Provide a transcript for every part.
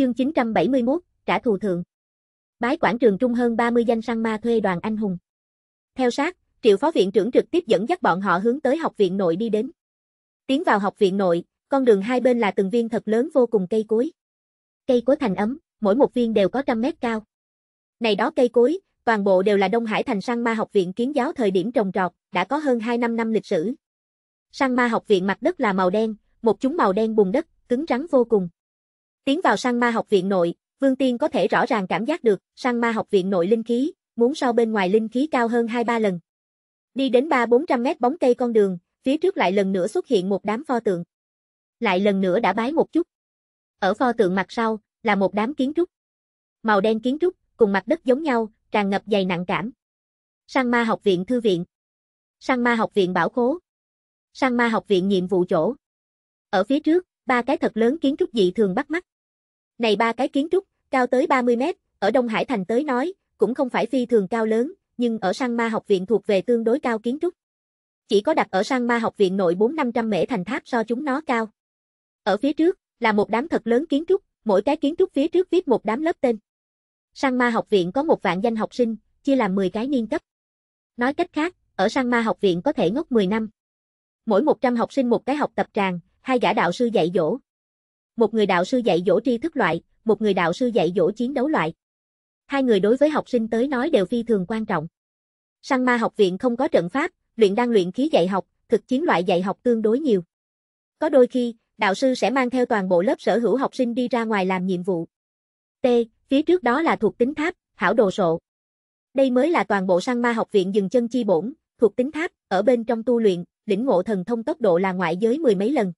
Chương 971, trả thù thượng. Bái quản trường trung hơn 30 danh săn ma thuê đoàn anh hùng. Theo sát, Triệu phó viện trưởng trực tiếp dẫn dắt bọn họ hướng tới học viện nội đi đến. Tiến vào học viện nội, con đường hai bên là từng viên thật lớn vô cùng cây cối. Cây cối thành ấm, mỗi một viên đều có trăm mét cao. Này đó cây cối, toàn bộ đều là Đông Hải thành săn ma học viện kiến giáo thời điểm trồng trọt, đã có hơn 2 năm năm lịch sử. Săn ma học viện mặt đất là màu đen, một chúng màu đen bùn đất, cứng rắn vô cùng. Tiến vào sang ma học viện nội, Vương Tiên có thể rõ ràng cảm giác được, sang ma học viện nội linh khí, muốn so bên ngoài linh khí cao hơn 2-3 lần. Đi đến 3-400 mét bóng cây con đường, phía trước lại lần nữa xuất hiện một đám pho tượng. Lại lần nữa đã bái một chút. Ở pho tượng mặt sau, là một đám kiến trúc. Màu đen kiến trúc, cùng mặt đất giống nhau, tràn ngập dày nặng cảm. Sang ma học viện thư viện. Sang ma học viện bảo khố. Sang ma học viện nhiệm vụ chỗ. Ở phía trước, ba cái thật lớn kiến trúc dị thường bắt mắt. Này ba cái kiến trúc, cao tới 30 mét, ở Đông Hải Thành tới nói, cũng không phải phi thường cao lớn, nhưng ở sang ma học viện thuộc về tương đối cao kiến trúc. Chỉ có đặt ở sang ma học viện nội 4-500 mễ thành tháp so chúng nó cao. Ở phía trước, là một đám thật lớn kiến trúc, mỗi cái kiến trúc phía trước viết một đám lớp tên. Sang ma học viện có một vạn danh học sinh, chia làm 10 cái niên cấp. Nói cách khác, ở sang ma học viện có thể ngốc 10 năm. Mỗi 100 học sinh một cái học tập tràng, hai gã đạo sư dạy dỗ. Một người đạo sư dạy dỗ tri thức loại, một người đạo sư dạy dỗ chiến đấu loại. Hai người đối với học sinh tới nói đều phi thường quan trọng. Sang ma học viện không có trận pháp, luyện đan luyện khí dạy học, thực chiến loại dạy học tương đối nhiều. Có đôi khi, đạo sư sẽ mang theo toàn bộ lớp sở hữu học sinh đi ra ngoài làm nhiệm vụ. T, phía trước đó là thuộc tính tháp, hảo đồ sộ. Đây mới là toàn bộ sang ma học viện dừng chân chi bổn, thuộc tính tháp, ở bên trong tu luyện, lĩnh ngộ thần thông tốc độ là ngoại giới mười mấy lần.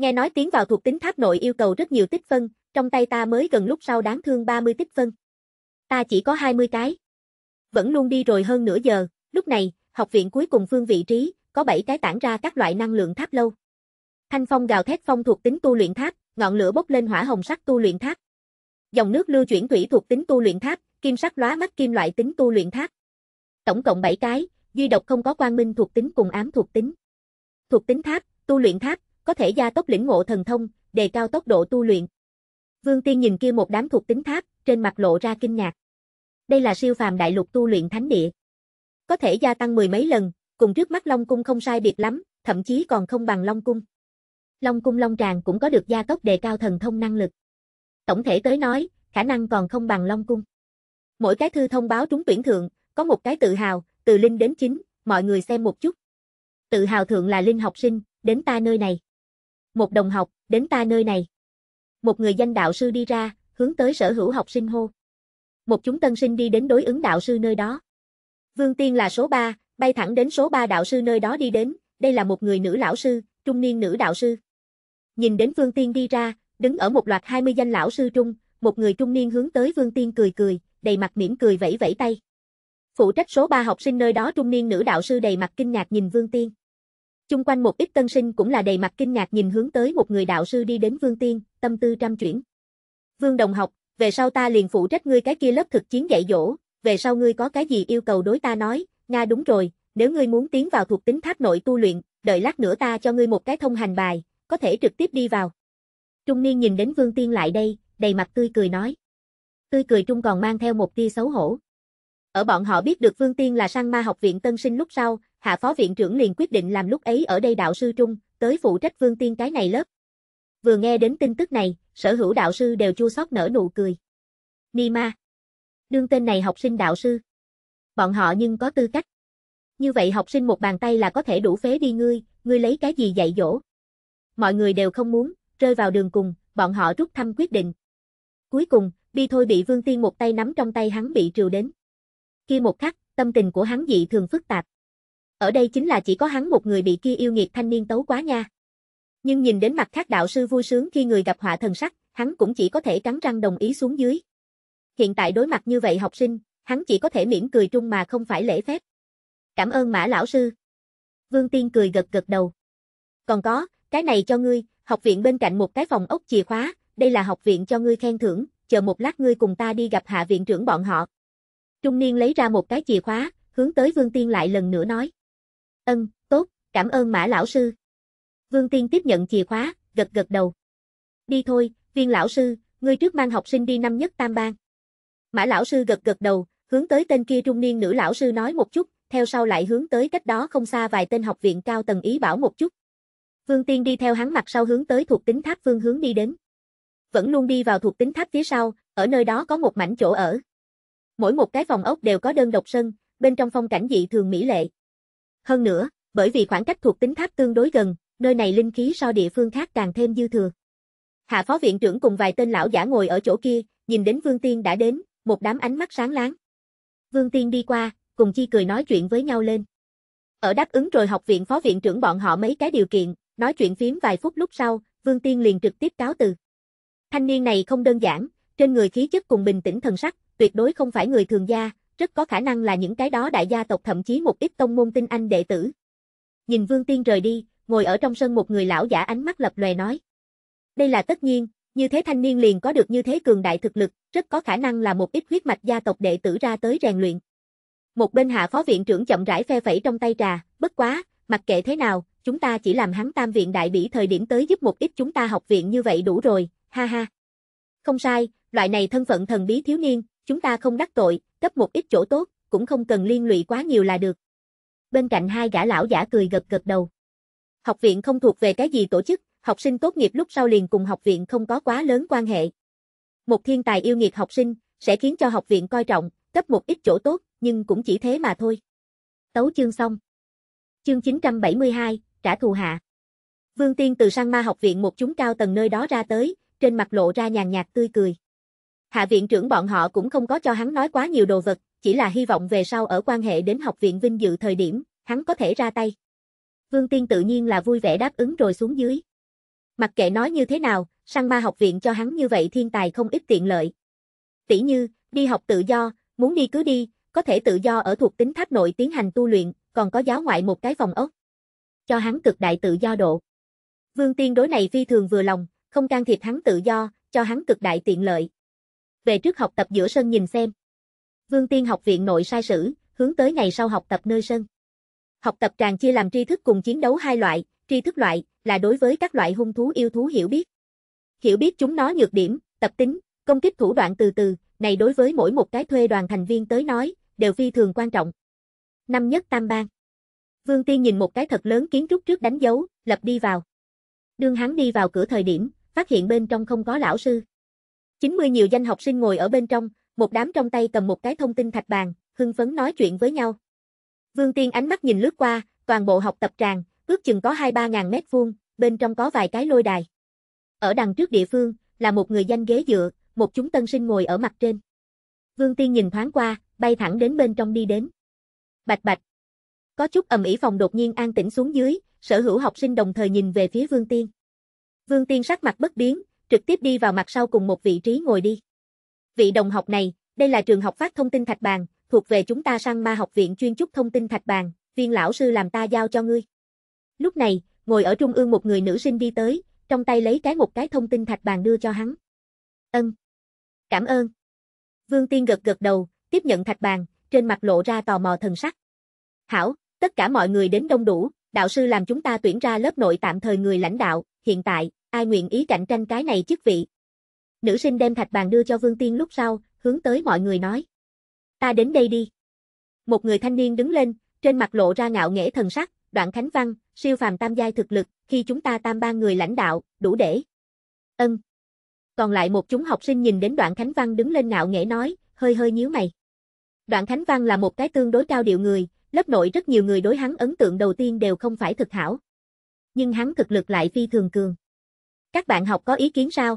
Nghe nói tiến vào thuộc tính tháp nội yêu cầu rất nhiều tích phân, trong tay ta mới gần lúc sau đáng thương 30 tích phân. Ta chỉ có 20 cái. Vẫn luôn đi rồi hơn nửa giờ, lúc này, học viện cuối cùng phương vị trí, có 7 cái tản ra các loại năng lượng tháp lâu. Thanh phong gào thét phong thuộc tính tu luyện tháp, ngọn lửa bốc lên hỏa hồng sắc tu luyện tháp. Dòng nước lưu chuyển thủy thuộc tính tu luyện tháp, kim sắc lóa mắt kim loại tính tu luyện tháp. Tổng cộng 7 cái, duy độc không có quang minh thuộc tính cùng ám thuộc tính. Thuộc tính tháp, tu luyện tháp, có thể gia tốc lĩnh ngộ thần thông, đề cao tốc độ tu luyện. Vương Tiên nhìn kia một đám thuộc tính tháp, trên mặt lộ ra kinh ngạc. Đây là siêu phàm đại lục tu luyện thánh địa. Có thể gia tăng mười mấy lần, cùng trước mắt Long Cung không sai biệt lắm, thậm chí còn không bằng Long Cung. Long Cung Long Tràng cũng có được gia tốc đề cao thần thông năng lực. Tổng thể tới nói, khả năng còn không bằng Long Cung. Mỗi cái thư thông báo trúng tuyển thượng, có một cái tự hào, từ linh đến chính, mọi người xem một chút. Tự hào thượng là linh học sinh, đến ta nơi này một đồng học, đến ta nơi này. Một người danh đạo sư đi ra, hướng tới sở hữu học sinh hô. Một chúng tân sinh đi đến đối ứng đạo sư nơi đó. Vương Tiên là số 3, bay thẳng đến số 3 đạo sư nơi đó đi đến, đây là một người nữ lão sư, trung niên nữ đạo sư. Nhìn đến Vương Tiên đi ra, đứng ở một loạt 20 danh lão sư trung, một người trung niên hướng tới Vương Tiên cười cười, đầy mặt mỉm cười vẫy vẫy tay. Phụ trách số 3 học sinh nơi đó trung niên nữ đạo sư đầy mặt kinh ngạc nhìn Vương Tiên. Chung quanh một ít tân sinh cũng là đầy mặt kinh ngạc nhìn hướng tới một người đạo sư đi đến Vương Tiên, tâm tư trăm chuyển. Vương Đồng học, về sau ta liền phụ trách ngươi cái kia lớp thực chiến dạy dỗ, về sau ngươi có cái gì yêu cầu đối ta nói, Nga đúng rồi, nếu ngươi muốn tiến vào thuộc tính tháp nội tu luyện, đợi lát nữa ta cho ngươi một cái thông hành bài, có thể trực tiếp đi vào. Trung niên nhìn đến Vương Tiên lại đây, đầy mặt tươi cười nói. Tươi cười trung còn mang theo một tia xấu hổ. Ở bọn họ biết được Vương Tiên là sang ma học viện tân sinh lúc sau, hạ phó viện trưởng liền quyết định làm lúc ấy ở đây đạo sư trung, tới phụ trách vương tiên cái này lớp. Vừa nghe đến tin tức này, sở hữu đạo sư đều chua xót nở nụ cười. Ni ma. Đương tên này học sinh đạo sư. Bọn họ nhưng có tư cách. Như vậy học sinh một bàn tay là có thể đủ phế đi ngươi, ngươi lấy cái gì dạy dỗ. Mọi người đều không muốn, rơi vào đường cùng, bọn họ rút thăm quyết định. Cuối cùng, Bi Thôi bị Vương Tiên một tay nắm trong tay hắn bị trừ đến. Khi một khắc, tâm tình của hắn dị thường phức tạp ở đây chính là chỉ có hắn một người bị kia yêu nghiệt thanh niên tấu quá nha. Nhưng nhìn đến mặt khác đạo sư vui sướng khi người gặp họa thần sắc, hắn cũng chỉ có thể cắn răng đồng ý xuống dưới. Hiện tại đối mặt như vậy học sinh, hắn chỉ có thể mỉm cười trung mà không phải lễ phép. Cảm ơn mã lão sư. Vương Tiên cười gật gật đầu. Còn có, cái này cho ngươi, học viện bên cạnh một cái phòng ốc chìa khóa, đây là học viện cho ngươi khen thưởng, chờ một lát ngươi cùng ta đi gặp hạ viện trưởng bọn họ. Trung niên lấy ra một cái chìa khóa, hướng tới Vương Tiên lại lần nữa nói. Ân, tốt, cảm ơn Mã lão sư. Vương Tiên tiếp nhận chìa khóa, gật gật đầu. Đi thôi, viên lão sư, ngươi trước mang học sinh đi năm nhất tam bang. Mã lão sư gật gật đầu, hướng tới tên kia trung niên nữ lão sư nói một chút, theo sau lại hướng tới cách đó không xa vài tên học viện cao tầng ý bảo một chút. Vương Tiên đi theo hắn mặt sau hướng tới thuộc tính tháp phương hướng đi đến. Vẫn luôn đi vào thuộc tính tháp phía sau, ở nơi đó có một mảnh chỗ ở. Mỗi một cái phòng ốc đều có đơn độc sân, bên trong phong cảnh dị thường mỹ lệ. Hơn nữa, bởi vì khoảng cách thuộc tính tháp tương đối gần, nơi này linh khí so địa phương khác càng thêm dư thừa. Hạ phó viện trưởng cùng vài tên lão giả ngồi ở chỗ kia, nhìn đến Vương Tiên đã đến, một đám ánh mắt sáng láng. Vương Tiên đi qua, cùng chi cười nói chuyện với nhau lên. Ở đáp ứng rồi học viện phó viện trưởng bọn họ mấy cái điều kiện, nói chuyện phím vài phút lúc sau, Vương Tiên liền trực tiếp cáo từ. Thanh niên này không đơn giản, trên người khí chất cùng bình tĩnh thần sắc, tuyệt đối không phải người thường gia, rất có khả năng là những cái đó đại gia tộc thậm chí một ít tông môn tinh anh đệ tử. Nhìn Vương Tiên rời đi, ngồi ở trong sân một người lão giả ánh mắt lập lòe nói. Đây là tất nhiên, như thế thanh niên liền có được như thế cường đại thực lực, rất có khả năng là một ít huyết mạch gia tộc đệ tử ra tới rèn luyện. Một bên hạ phó viện trưởng chậm rãi phe phẩy trong tay trà, bất quá, mặc kệ thế nào, chúng ta chỉ làm hắn tam viện đại bỉ thời điểm tới giúp một ít chúng ta học viện như vậy đủ rồi, ha ha. Không sai, loại này thân phận thần bí thiếu niên, chúng ta không đắc tội, cấp một ít chỗ tốt, cũng không cần liên lụy quá nhiều là được. Bên cạnh hai gã lão giả cười gật gật đầu. Học viện không thuộc về cái gì tổ chức, học sinh tốt nghiệp lúc sau liền cùng học viện không có quá lớn quan hệ. Một thiên tài yêu nghiệt học sinh, sẽ khiến cho học viện coi trọng, cấp một ít chỗ tốt, nhưng cũng chỉ thế mà thôi. Tấu chương xong. Chương 972, trả thù hạ. Vương Tiên từ sang ma học viện một chúng cao tầng nơi đó ra tới, trên mặt lộ ra nhàn nhạt tươi cười. Hạ viện trưởng bọn họ cũng không có cho hắn nói quá nhiều đồ vật, chỉ là hy vọng về sau ở quan hệ đến học viện vinh dự thời điểm, hắn có thể ra tay. Vương Tiên tự nhiên là vui vẻ đáp ứng rồi xuống dưới. Mặc kệ nói như thế nào, sang ma học viện cho hắn như vậy thiên tài không ít tiện lợi. Tỷ như, đi học tự do, muốn đi cứ đi, có thể tự do ở thuộc tính tháp nội tiến hành tu luyện, còn có giáo ngoại một cái phòng ốc. Cho hắn cực đại tự do độ. Vương Tiên đối này phi thường vừa lòng, không can thiệp hắn tự do, cho hắn cực đại tiện lợi về trước học tập giữa sân nhìn xem. Vương Tiên học viện nội sai sử, hướng tới ngày sau học tập nơi sân. Học tập tràng chia làm tri thức cùng chiến đấu hai loại, tri thức loại là đối với các loại hung thú yêu thú hiểu biết. Hiểu biết chúng nó nhược điểm, tập tính, công kích thủ đoạn từ từ, này đối với mỗi một cái thuê đoàn thành viên tới nói, đều phi thường quan trọng. Năm nhất tam bang. Vương Tiên nhìn một cái thật lớn kiến trúc trước đánh dấu, lập đi vào. Đương hắn đi vào cửa thời điểm, phát hiện bên trong không có lão sư. 90 nhiều danh học sinh ngồi ở bên trong, một đám trong tay cầm một cái thông tin thạch bàn, hưng phấn nói chuyện với nhau. Vương Tiên ánh mắt nhìn lướt qua, toàn bộ học tập tràng, ước chừng có 2-3 ngàn mét vuông, bên trong có vài cái lôi đài. Ở đằng trước địa phương, là một người danh ghế dựa, một chúng tân sinh ngồi ở mặt trên. Vương Tiên nhìn thoáng qua, bay thẳng đến bên trong đi đến. Bạch bạch. Có chút ầm ĩ phòng đột nhiên an tĩnh xuống dưới, sở hữu học sinh đồng thời nhìn về phía Vương Tiên. Vương Tiên sắc mặt bất biến, trực tiếp đi vào mặt sau cùng một vị trí ngồi đi. Vị đồng học này, đây là trường học phát thông tin Thạch Bàn, thuộc về chúng ta sang ma học viện chuyên trúc thông tin Thạch Bàn, viên lão sư làm ta giao cho ngươi. Lúc này, ngồi ở trung ương một người nữ sinh đi tới, trong tay lấy cái một cái thông tin Thạch Bàn đưa cho hắn. Ân. Cảm ơn. Vương Tiên gật gật đầu, tiếp nhận Thạch Bàn, trên mặt lộ ra tò mò thần sắc. Hảo, tất cả mọi người đến đông đủ, đạo sư làm chúng ta tuyển ra lớp nội tạm thời người lãnh đạo, hiện tại, ai nguyện ý cạnh tranh cái này chức vị. Nữ sinh đem thạch bàn đưa cho Vương Tiên lúc sau, hướng tới mọi người nói. Ta đến đây đi. Một người thanh niên đứng lên, trên mặt lộ ra ngạo nghễ thần sắc, đoạn khánh văn, siêu phàm tam giai thực lực, khi chúng ta tam ba người lãnh đạo, đủ để. Ân. Còn lại một chúng học sinh nhìn đến đoạn khánh văn đứng lên ngạo nghễ nói, hơi hơi nhíu mày. Đoạn khánh văn là một cái tương đối cao điệu người, lớp nội rất nhiều người đối hắn ấn tượng đầu tiên đều không phải thực hảo. Nhưng hắn thực lực lại phi thường cường. Các bạn học có ý kiến sao?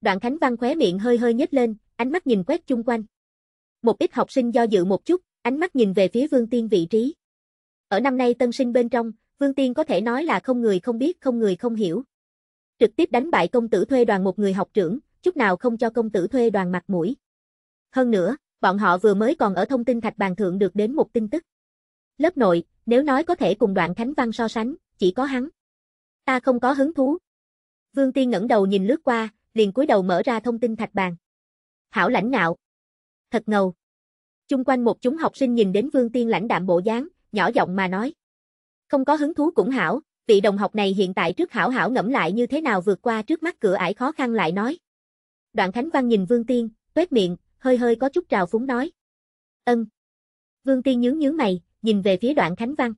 Đoạn Khánh Văn khóe miệng hơi hơi nhếch lên, ánh mắt nhìn quét chung quanh. Một ít học sinh do dự một chút, ánh mắt nhìn về phía Vương Tiên vị trí. Ở năm nay tân sinh bên trong, Vương Tiên có thể nói là không người không biết, không người không hiểu. Trực tiếp đánh bại công tử thuê đoàn một người học trưởng, chút nào không cho công tử thuê đoàn mặt mũi. Hơn nữa, bọn họ vừa mới còn ở thông tin thạch bàn thượng được đến một tin tức. Lớp nội, nếu nói có thể cùng đoạn Khánh Văn so sánh, chỉ có hắn. Ta không có hứng thú, Vương Tiên ngẩng đầu nhìn lướt qua, liền cúi đầu mở ra thông tin thạch bàn. Hảo lãnh ngạo. Thật ngầu. Chung quanh một chúng học sinh nhìn đến Vương Tiên lãnh đạm bộ dáng, nhỏ giọng mà nói. Không có hứng thú cũng hảo, vị đồng học này hiện tại trước hảo hảo ngẫm lại như thế nào vượt qua trước mắt cửa ải khó khăn lại nói. Đoạn Khánh Văn nhìn Vương Tiên, tuét miệng, hơi hơi có chút trào phúng nói. Ân. Vương Tiên nhướng nhướng mày, nhìn về phía đoạn Khánh Văn.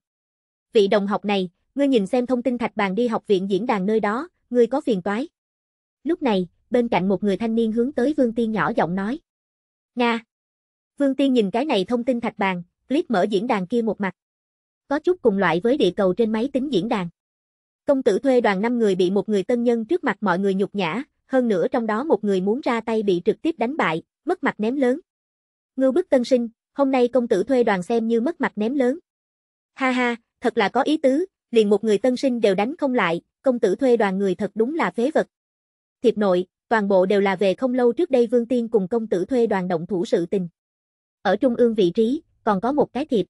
Vị đồng học này, ngươi nhìn xem thông tin thạch bàn đi học viện diễn đàn nơi đó, ngươi có phiền toái. Lúc này, bên cạnh một người thanh niên hướng tới Vương Tiên nhỏ giọng nói. Nga. Vương Tiên nhìn cái này thông tin thạch bàn, click mở diễn đàn kia một mặt. Có chút cùng loại với địa cầu trên máy tính diễn đàn. Công tử thuê đoàn 5 người bị một người tân nhân trước mặt mọi người nhục nhã, hơn nữa trong đó một người muốn ra tay bị trực tiếp đánh bại, mất mặt ném lớn. Ngưu bức tân sinh, hôm nay công tử thuê đoàn xem như mất mặt ném lớn. Ha ha, thật là có ý tứ, liền một người tân sinh đều đánh không lại, công tử thuê đoàn người thật đúng là phế vật. Thiệp nội, toàn bộ đều là về không lâu trước đây Vương Tiên cùng công tử thuê đoàn động thủ sự tình. Ở trung ương vị trí, còn có một cái thiệp.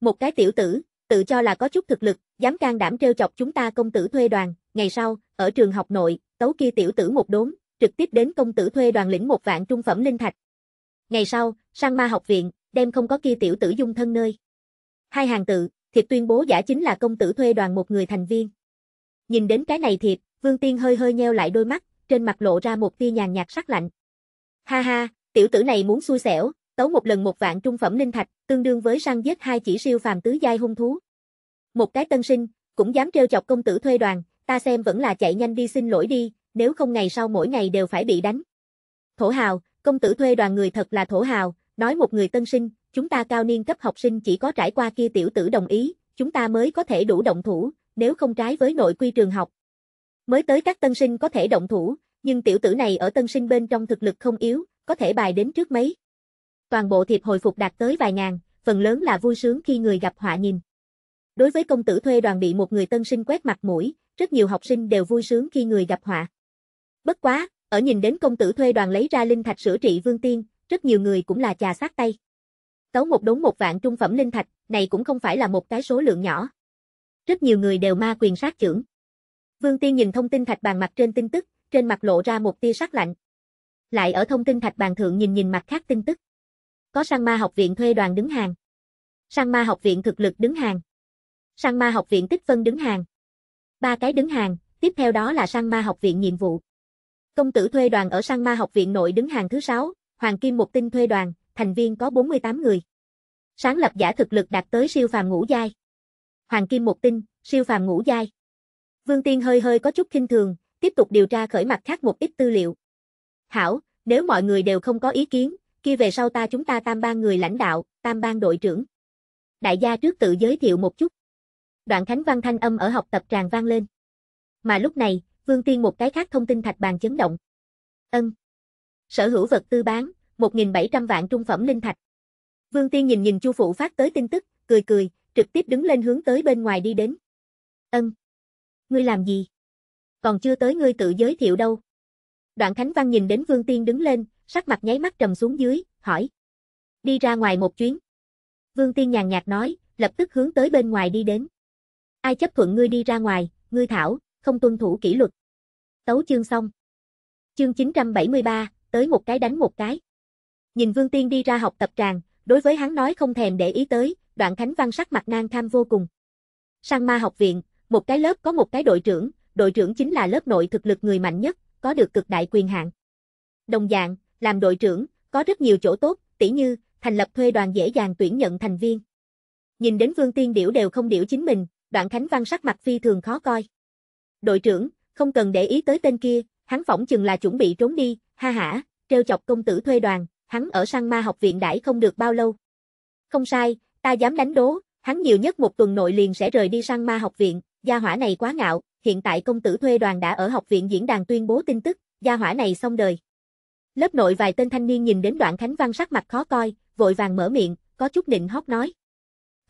Một cái tiểu tử, tự cho là có chút thực lực, dám can đảm trêu chọc chúng ta công tử thuê đoàn, ngày sau, ở trường học nội, tấu kia tiểu tử một đốn, trực tiếp đến công tử thuê đoàn lĩnh một vạn trung phẩm linh thạch. Ngày sau, sang ma học viện, đem không có kia tiểu tử dung thân nơi. Hai hàng tự, thiệp tuyên bố giả chính là công tử thuê đoàn một người thành viên. Nhìn đến cái này thiệt, Vương Tiên hơi hơi nheo lại đôi mắt, trên mặt lộ ra một tia nhàn nhạt sắc lạnh. Ha ha, tiểu tử này muốn xui xẻo, tấu một lần một vạn trung phẩm linh thạch, tương đương với săn giết hai chỉ siêu phàm tứ giai hung thú. Một cái tân sinh, cũng dám trêu chọc công tử thuê đoàn, ta xem vẫn là chạy nhanh đi xin lỗi đi, nếu không ngày sau mỗi ngày đều phải bị đánh. Thổ hào, công tử thuê đoàn người thật là thổ hào, nói một người tân sinh, chúng ta cao niên cấp học sinh chỉ có trải qua kia tiểu tử đồng ý, chúng ta mới có thể đủ động thủ, nếu không trái với nội quy trường học. Mới tới các tân sinh có thể động thủ, nhưng tiểu tử này ở tân sinh bên trong thực lực không yếu, có thể bài đến trước mấy. Toàn bộ thiệp hồi phục đạt tới vài ngàn, phần lớn là vui sướng khi người gặp họa nhìn. Đối với công tử thuê đoàn bị một người tân sinh quét mặt mũi, rất nhiều học sinh đều vui sướng khi người gặp họa. Bất quá, ở nhìn đến công tử thuê đoàn lấy ra linh thạch sửa trị vương tiên, rất nhiều người cũng là chà sát tay. Tấu một đống một vạn trung phẩm linh thạch, này cũng không phải là một cái số lượng nhỏ. Rất nhiều người đều ma quyền sát trưởng. Vương Tiên nhìn thông tin thạch bàn mặt trên tin tức, trên mặt lộ ra một tia sắc lạnh. Lại ở thông tin thạch bàn thượng nhìn nhìn mặt khác tin tức. Có sang ma học viện thuê đoàn đứng hàng. Sang ma học viện thực lực đứng hàng. Sang ma học viện tích phân đứng hàng. Ba cái đứng hàng, tiếp theo đó là sang ma học viện nhiệm vụ. Công tử thuê đoàn ở sang ma học viện nội đứng hàng thứ 6, Hoàng Kim một tinh thuê đoàn, thành viên có 48 người. Sáng lập giả thực lực đạt tới siêu phàm ngũ giai. Hoàng Kim một tinh, siêu phàm ngũ giai. Vương Tiên hơi hơi có chút kinh thường, tiếp tục điều tra khởi mặt khác một ít tư liệu. Hảo, nếu mọi người đều không có ý kiến, kia về sau ta chúng ta tam ban người lãnh đạo, tam ban đội trưởng. Đại gia trước tự giới thiệu một chút. Đoạn Khánh Văn thanh âm ở học tập tràn vang lên. Mà lúc này, Vương Tiên một cái khác thông tin thạch bàn chấn động. Ân. Sở hữu vật tư bán, 1.700 vạn trung phẩm linh thạch. Vương Tiên nhìn nhìn Chu Phụ phát tới tin tức, cười cười, trực tiếp đứng lên hướng tới bên ngoài đi đến. Ân, ngươi làm gì? Còn chưa tới ngươi tự giới thiệu đâu. Đoạn Khánh Văn nhìn đến Vương Tiên đứng lên, sắc mặt nháy mắt trầm xuống dưới, hỏi. Đi ra ngoài một chuyến. Vương Tiên nhàn nhạt nói, lập tức hướng tới bên ngoài đi đến. Ai chấp thuận ngươi đi ra ngoài, ngươi thảo, không tuân thủ kỷ luật. Tấu chương xong. Chương 973, tới một cái đánh một cái. Nhìn Vương Tiên đi ra học tập tràng, đối với hắn nói không thèm để ý tới, Đoạn Khánh Văn sắc mặt nang tham vô cùng. Sang ma học viện, một cái lớp có một cái đội trưởng, đội trưởng chính là lớp nội thực lực người mạnh nhất, có được cực đại quyền hạn. Đồng dạng, làm đội trưởng, có rất nhiều chỗ tốt, tỉ như, thành lập thuê đoàn dễ dàng tuyển nhận thành viên. Nhìn đến Vương Tiên Điểu đều không điểu chính mình, đoạn Khánh Văn sắc mặt phi thường khó coi. Đội trưởng, không cần để ý tới tên kia, hắn phỏng chừng là chuẩn bị trốn đi, ha ha, treo chọc công tử thuê đoàn, hắn ở sang ma học viện đãi không được bao lâu. Không sai, Ta dám đánh đố, hắn nhiều nhất một tuần nội liền sẽ rời đi sang ma học viện, gia hỏa này quá ngạo, hiện tại công tử thuê đoàn đã ở học viện diễn đàn tuyên bố tin tức, gia hỏa này xong đời. Lớp nội vài tên thanh niên nhìn đến đoạn Khánh Văn sắc mặt khó coi, vội vàng mở miệng, có chút nịnh hót nói.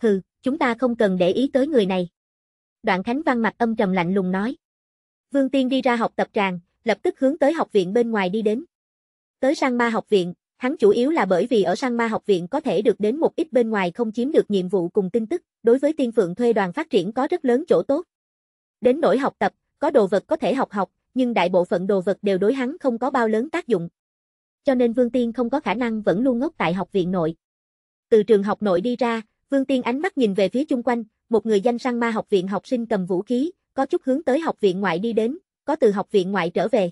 Hừ, chúng ta không cần để ý tới người này. Đoạn Khánh Văn mặt âm trầm lạnh lùng nói. Vương Tiên đi ra học tập tràng, lập tức hướng tới học viện bên ngoài đi đến. Tới sang ma học viện, Hắn chủ yếu là bởi vì ở sang ma học viện có thể được đến một ít bên ngoài không chiếm được nhiệm vụ cùng tin tức, đối với tiên phượng thuê đoàn phát triển có rất lớn chỗ tốt. Đến nỗi học tập, có đồ vật có thể học học, nhưng đại bộ phận đồ vật đều đối hắn không có bao lớn tác dụng. Cho nên Vương Tiên không có khả năng vẫn luôn ngốc tại học viện nội. Từ trường học nội đi ra, Vương Tiên ánh mắt nhìn về phía chung quanh, một người danh sang ma học viện học sinh cầm vũ khí, có chút hướng tới học viện ngoại đi đến, có từ học viện ngoại trở về.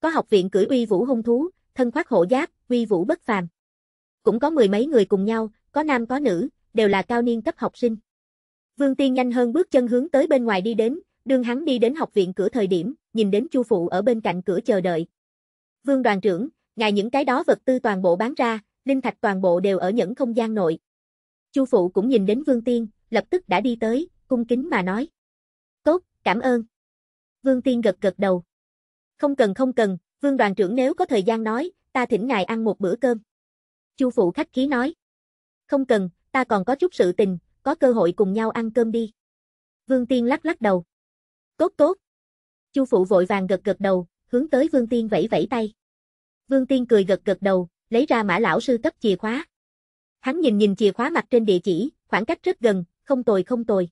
Có học viện cưỡi uy vũ hung thú, thân khoác hộ giáp, uy vũ bất phàm. Cũng có mười mấy người cùng nhau, có nam có nữ, đều là cao niên cấp học sinh. Vương Tiên nhanh hơn bước chân hướng tới bên ngoài đi đến, đường hắn đi đến học viện cửa thời điểm, nhìn đến Chu phụ ở bên cạnh cửa chờ đợi. Vương đoàn trưởng, ngài những cái đó vật tư toàn bộ bán ra, linh thạch toàn bộ đều ở những không gian nội. Chu phụ cũng nhìn đến Vương Tiên, lập tức đã đi tới, cung kính mà nói. Tốt, cảm ơn. Vương Tiên gật gật đầu. Không cần không cần, Vương đoàn trưởng nếu có thời gian nói, ta thỉnh ngài ăn một bữa cơm. Chu phụ khách khí nói. Không cần, ta còn có chút sự tình, có cơ hội cùng nhau ăn cơm đi. Vương Tiên lắc lắc đầu. Tốt tốt. Chu phụ vội vàng gật gật đầu, hướng tới Vương Tiên vẫy vẫy tay. Vương Tiên cười gật gật đầu, lấy ra mã lão sư cấp chìa khóa. Hắn nhìn nhìn chìa khóa mặt trên địa chỉ, khoảng cách rất gần, không tồi không tồi.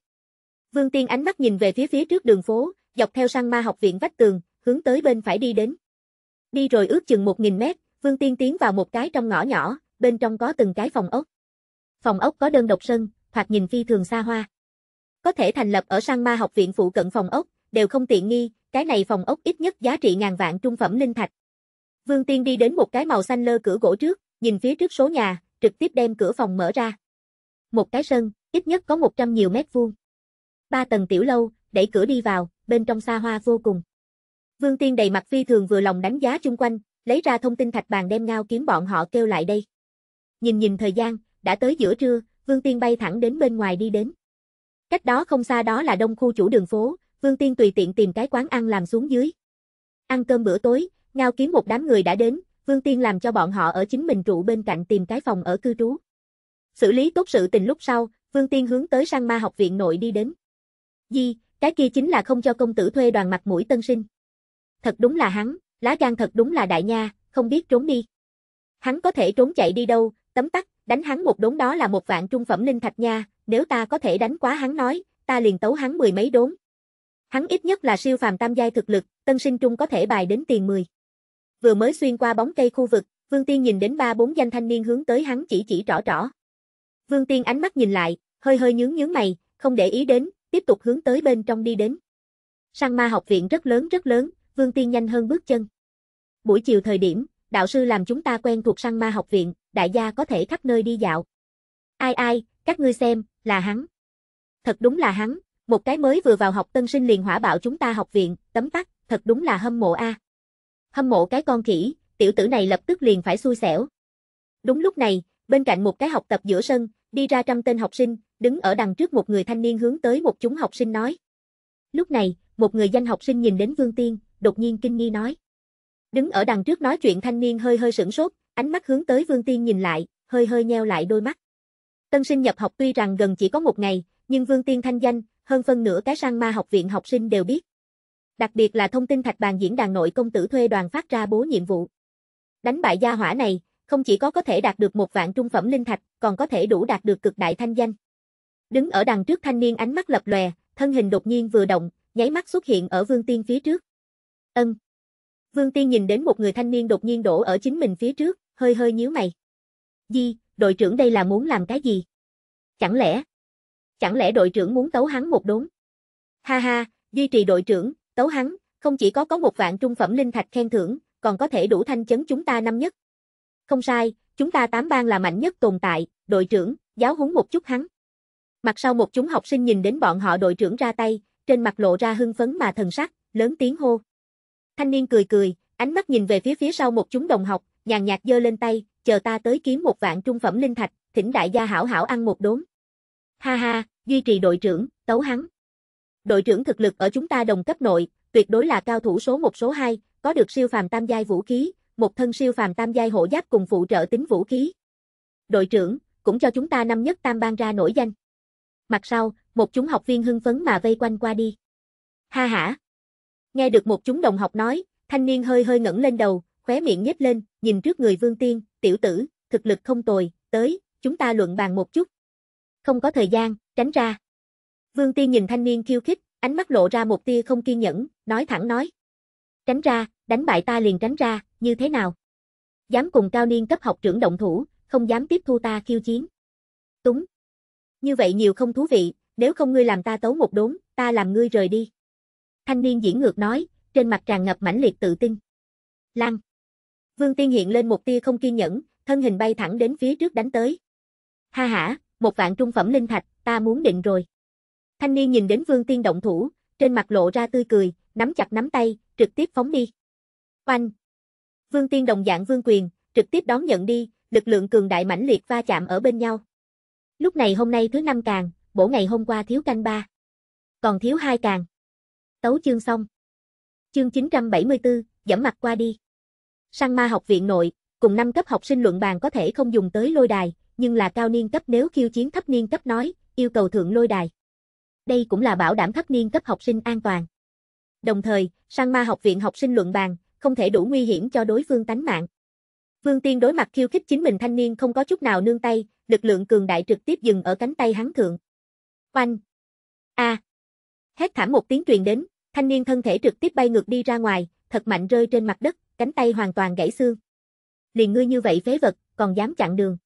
Vương Tiên ánh mắt nhìn về phía phía trước đường phố, dọc theo sang ma học viện vách tường, hướng tới bên phải đi đến. Đi rồi ước chừng 1.000 mét, Vương Tiên tiến vào một cái trong ngõ nhỏ, bên trong có từng cái phòng ốc. Phòng ốc có đơn độc sân, hoặc nhìn phi thường xa hoa. Có thể thành lập ở sang ma học viện phụ cận phòng ốc, đều không tiện nghi, cái này phòng ốc ít nhất giá trị ngàn vạn trung phẩm linh thạch. Vương Tiên đi đến một cái màu xanh lơ cửa gỗ trước, nhìn phía trước số nhà, trực tiếp đem cửa phòng mở ra. Một cái sân, ít nhất có 100 nhiều mét vuông. Ba tầng tiểu lâu, đẩy cửa đi vào, bên trong xa hoa vô cùng. Vương Tiên đầy mặt phi thường vừa lòng đánh giá chung quanh, lấy ra thông tin thạch bàn đem ngao kiếm bọn họ kêu lại đây. Nhìn nhìn thời gian, đã tới giữa trưa, Vương Tiên bay thẳng đến bên ngoài đi đến. Cách đó không xa đó là đông khu chủ đường phố, Vương Tiên tùy tiện tìm cái quán ăn làm xuống dưới. Ăn cơm bữa tối, ngao kiếm một đám người đã đến, Vương Tiên làm cho bọn họ ở chính mình trụ bên cạnh tìm cái phòng ở cư trú. Xử lý tốt sự tình lúc sau, Vương Tiên hướng tới sang ma học viện nội đi đến. Di, cái kia chính là không cho công tử thuê đoàn mặt mũi tân sinh. Thật đúng là hắn, Lá gan thật đúng là đại nha, không biết trốn đi. Hắn có thể trốn chạy đi đâu, tấm tắc, đánh hắn một đốn đó là một vạn trung phẩm linh thạch nha, nếu ta có thể đánh quá hắn nói, ta liền tấu hắn mười mấy đốn. Hắn ít nhất là siêu phàm tam giai thực lực, tân sinh trung có thể bài đến tiền 10. Vừa mới xuyên qua bóng cây khu vực, Vương Tiên nhìn đến ba bốn danh thanh niên hướng tới hắn chỉ chỉ rõ rõ. Vương Tiên ánh mắt nhìn lại, hơi hơi nhướng nhướng mày, không để ý đến, tiếp tục hướng tới bên trong đi đến. Sang ma học viện rất lớn rất lớn, Vương Tiên nhanh hơn bước chân buổi chiều thời điểm, đạo sư làm chúng ta quen thuộc săn ma học viện, đại gia có thể khắp nơi đi dạo. Ai ai, các ngươi xem, là hắn. Thật đúng là hắn, một cái mới vừa vào học tân sinh liền hỏa bạo chúng ta học viện, tấm tắc, thật đúng là hâm mộ a. Hâm mộ cái con khỉ, tiểu tử này lập tức liền phải xui xẻo. Đúng lúc này, bên cạnh một cái học tập giữa sân, đi ra trăm tên học sinh, đứng ở đằng trước một người thanh niên hướng tới một chúng học sinh nói. Lúc này, một người danh học sinh nhìn đến Vương Tiên, đột nhiên kinh nghi nói. Đứng ở đằng trước nói chuyện thanh niên hơi hơi sửng sốt, ánh mắt hướng tới Vương Tiên nhìn lại, hơi hơi nheo lại đôi mắt. Tân sinh nhập học tuy rằng gần chỉ có một ngày, nhưng Vương Tiên thanh danh, hơn phân nửa cái sang ma học viện học sinh đều biết. Đặc biệt là thông tin thạch bàn diễn đàn nội công tử thuê đoàn phát ra bố nhiệm vụ. Đánh bại gia hỏa này, không chỉ có có thể đạt được một vạn trung phẩm linh thạch, còn có thể đủ đạt được cực đại thanh danh. Đứng ở đằng trước thanh niên ánh mắt lập lòe, thân hình đột nhiên vừa động, nháy mắt xuất hiện ở Vương Tiên phía trước. Ân, Vương Tiên nhìn đến một người thanh niên đột nhiên đổ ở chính mình phía trước, hơi hơi nhíu mày. Di, đội trưởng đây là muốn làm cái gì? Chẳng lẽ? Chẳng lẽ đội trưởng muốn tấu hắn một đốn? Ha ha, duy trì đội trưởng, tấu hắn, không chỉ có có một vạn trung phẩm linh thạch khen thưởng, còn có thể đủ thanh chấn chúng ta năm nhất. Không sai, chúng ta tám bang là mạnh nhất tồn tại, đội trưởng, giáo huấn một chút hắn. Mặt sau một chúng học sinh nhìn đến bọn họ đội trưởng ra tay, trên mặt lộ ra hưng phấn mà thần sắc, lớn tiếng hô. Thanh niên cười cười, ánh mắt nhìn về phía phía sau một chúng đồng học, nhàn nhạt giơ lên tay, chờ ta tới kiếm một vạn trung phẩm linh thạch, thỉnh đại gia hảo hảo ăn một đốn. Ha ha, duy trì đội trưởng, tấu hắn. Đội trưởng thực lực ở chúng ta đồng cấp nội, tuyệt đối là cao thủ số một số hai, có được siêu phàm tam giai vũ khí, một thân siêu phàm tam giai hộ giáp cùng phụ trợ tính vũ khí. Đội trưởng, cũng cho chúng ta năm nhất tam ban ra nổi danh. Mặt sau, một chúng học viên hưng phấn mà vây quanh qua đi. Ha ha, Nghe được một chúng đồng học nói, thanh niên hơi hơi ngẩng lên đầu, khóe miệng nhếch lên, nhìn trước người Vương Tiên, tiểu tử, thực lực không tồi, tới, chúng ta luận bàn một chút. Không có thời gian, tránh ra. Vương Tiên nhìn thanh niên khiêu khích, ánh mắt lộ ra một tia không kiên nhẫn, nói thẳng nói. Tránh ra, đánh bại ta liền tránh ra, như thế nào? Dám cùng cao niên cấp học trưởng động thủ, không dám tiếp thu ta khiêu chiến. Túng. Như vậy nhiều không thú vị, nếu không ngươi làm ta tấu một đốn, ta làm ngươi rời đi thanh niên diễn ngược nói, trên mặt tràn ngập mãnh liệt tự tin. Lăng. Vương Tiên hiện lên một tia không kiên nhẫn, thân hình bay thẳng đến phía trước đánh tới. Ha ha, một vạn trung phẩm linh thạch, ta muốn định rồi. Thanh niên nhìn đến Vương Tiên động thủ, trên mặt lộ ra tươi cười, nắm chặt nắm tay, trực tiếp phóng đi. Oanh. Vương Tiên đồng dạng vương quyền, trực tiếp đón nhận đi, lực lượng cường đại mãnh liệt va chạm ở bên nhau. Lúc này hôm nay thứ năm càng, bổ ngày hôm qua thiếu canh ba. Còn thiếu hai càng. Tấu chương xong. Chương 974, dẫm mặt qua đi. Sang ma học viện nội, cùng năm cấp học sinh luận bàn có thể không dùng tới lôi đài, nhưng là cao niên cấp nếu khiêu chiến thấp niên cấp nói, yêu cầu thượng lôi đài. Đây cũng là bảo đảm thấp niên cấp học sinh an toàn. Đồng thời, sang ma học viện học sinh luận bàn, không thể đủ nguy hiểm cho đối phương tánh mạng. Vương Tiên đối mặt khiêu khích chính mình thanh niên không có chút nào nương tay, lực lượng cường đại trực tiếp dừng ở cánh tay hắn thượng. Oanh! A! À. Hét thảm một tiếng truyền đến, thanh niên thân thể trực tiếp bay ngược đi ra ngoài, thật mạnh rơi trên mặt đất, cánh tay hoàn toàn gãy xương. Liền ngươi như vậy phế vật, còn dám chặn đường.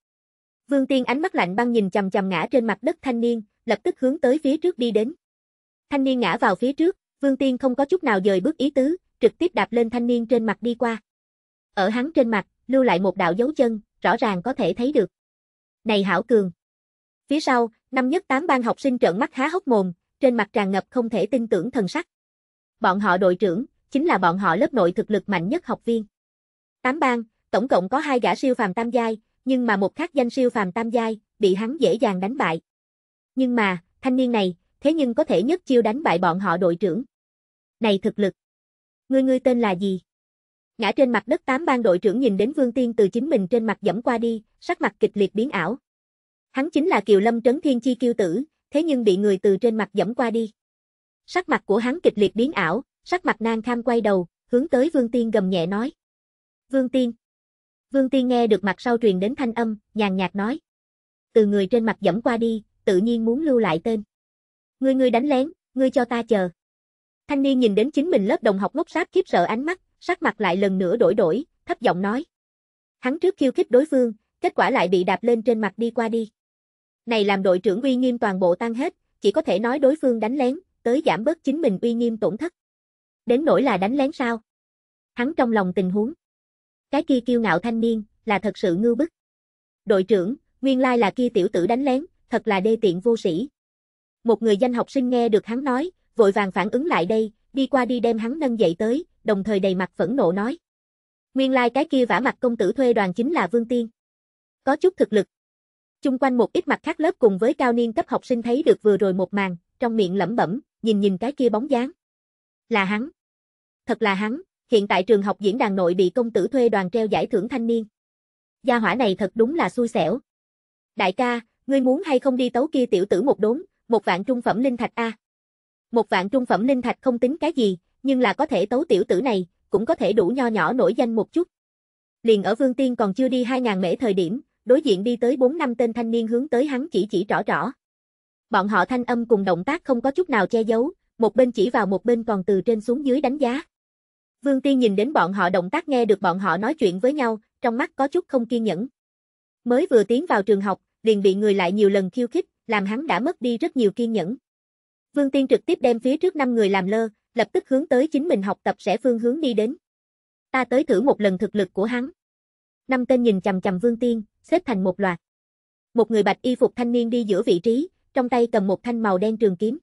Vương Tiên ánh mắt lạnh băng nhìn chầm chầm ngã trên mặt đất thanh niên, lập tức hướng tới phía trước đi đến. Thanh niên ngã vào phía trước, Vương Tiên không có chút nào dời bước ý tứ, trực tiếp đạp lên thanh niên trên mặt đi qua. Ở hắn trên mặt, lưu lại một đạo dấu chân, rõ ràng có thể thấy được. Này Hảo Cường! Phía sau, năm nhất tám ban học sinh trợn mắt há hốc mồm, trên mặt tràn ngập không thể tin tưởng thần sắc. Bọn họ đội trưởng, chính là bọn họ lớp nội thực lực mạnh nhất học viên. Tám bang, tổng cộng có hai gã siêu phàm tam giai, nhưng mà một khác danh siêu phàm tam giai, bị hắn dễ dàng đánh bại. Nhưng mà, thanh niên này, thế nhưng có thể nhất chiêu đánh bại bọn họ đội trưởng. Này thực lực! Ngươi ngươi tên là gì? Ngã trên mặt đất tám bang đội trưởng nhìn đến Vương Tiên từ chính mình trên mặt dẫm qua đi, sắc mặt kịch liệt biến ảo. Hắn chính là Kiều Lâm Trấn Thiên Chi Kiêu Tử, thế nhưng bị người từ trên mặt dẫm qua đi. Sắc mặt của hắn kịch liệt biến ảo, sắc mặt nang kham quay đầu, hướng tới Vương Tiên gầm nhẹ nói. Vương Tiên. Vương Tiên nghe được mặt sau truyền đến thanh âm, nhàn nhạt nói. Từ người trên mặt dẫm qua đi, tự nhiên muốn lưu lại tên. Ngươi ngươi đánh lén, ngươi cho ta chờ. Thanh niên nhìn đến chính mình lớp đồng học ngốc sáp khiếp sợ ánh mắt, sắc mặt lại lần nữa đổi đổi, thấp giọng nói. Hắn trước khiêu khích đối phương, kết quả lại bị đạp lên trên mặt đi qua đi. Này làm đội trưởng uy nghiêm toàn bộ tan hết, chỉ có thể nói đối phương đánh lén, tới giảm bớt chính mình uy nghiêm tổn thất. Đến nỗi là đánh lén sao? Hắn trong lòng tình huống. Cái kia kiêu ngạo thanh niên, là thật sự ngư bức. Đội trưởng, nguyên lai là kia tiểu tử đánh lén, thật là đê tiện vô sĩ. Một người danh học sinh nghe được hắn nói, vội vàng phản ứng lại đây, đi qua đi đem hắn nâng dậy tới, đồng thời đầy mặt phẫn nộ nói. Nguyên lai cái kia vả mặt công tử thuê đoàn chính là Vương Tiên. Có chút thực lực. Chung quanh một ít mặt khác lớp cùng với cao niên cấp học sinh thấy được vừa rồi một màn, trong miệng lẩm bẩm, nhìn nhìn cái kia bóng dáng. Là hắn. Thật là hắn, hiện tại trường học diễn đàn nội bị công tử thuê đoàn treo giải thưởng thanh niên. Gia hỏa này thật đúng là xui xẻo. Đại ca, ngươi muốn hay không đi tấu kia tiểu tử một đốn, một vạn trung phẩm linh thạch a. Một vạn trung phẩm linh thạch không tính cái gì, nhưng là có thể tấu tiểu tử này, cũng có thể đủ nho nhỏ nổi danh một chút. Liền ở Vương Tiên còn chưa đi 2000 mễ thời điểm, đối diện đi tới 4 năm tên thanh niên hướng tới hắn chỉ chỉ rõ rõ. Bọn họ thanh âm cùng động tác không có chút nào che giấu, một bên chỉ vào một bên còn từ trên xuống dưới đánh giá. Vương Tiên nhìn đến bọn họ động tác nghe được bọn họ nói chuyện với nhau, trong mắt có chút không kiên nhẫn. Mới vừa tiến vào trường học, liền bị người lại nhiều lần khiêu khích, làm hắn đã mất đi rất nhiều kiên nhẫn. Vương Tiên trực tiếp đem phía trước năm người làm lơ, lập tức hướng tới chính mình học tập sẽ phương hướng đi đến. Ta tới thử một lần thực lực của hắn. Năm tên nhìn chằm chằm Vương Tiên, xếp thành một loạt. Một người bạch y phục thanh niên đi giữa vị trí, trong tay cầm một thanh màu đen trường kiếm.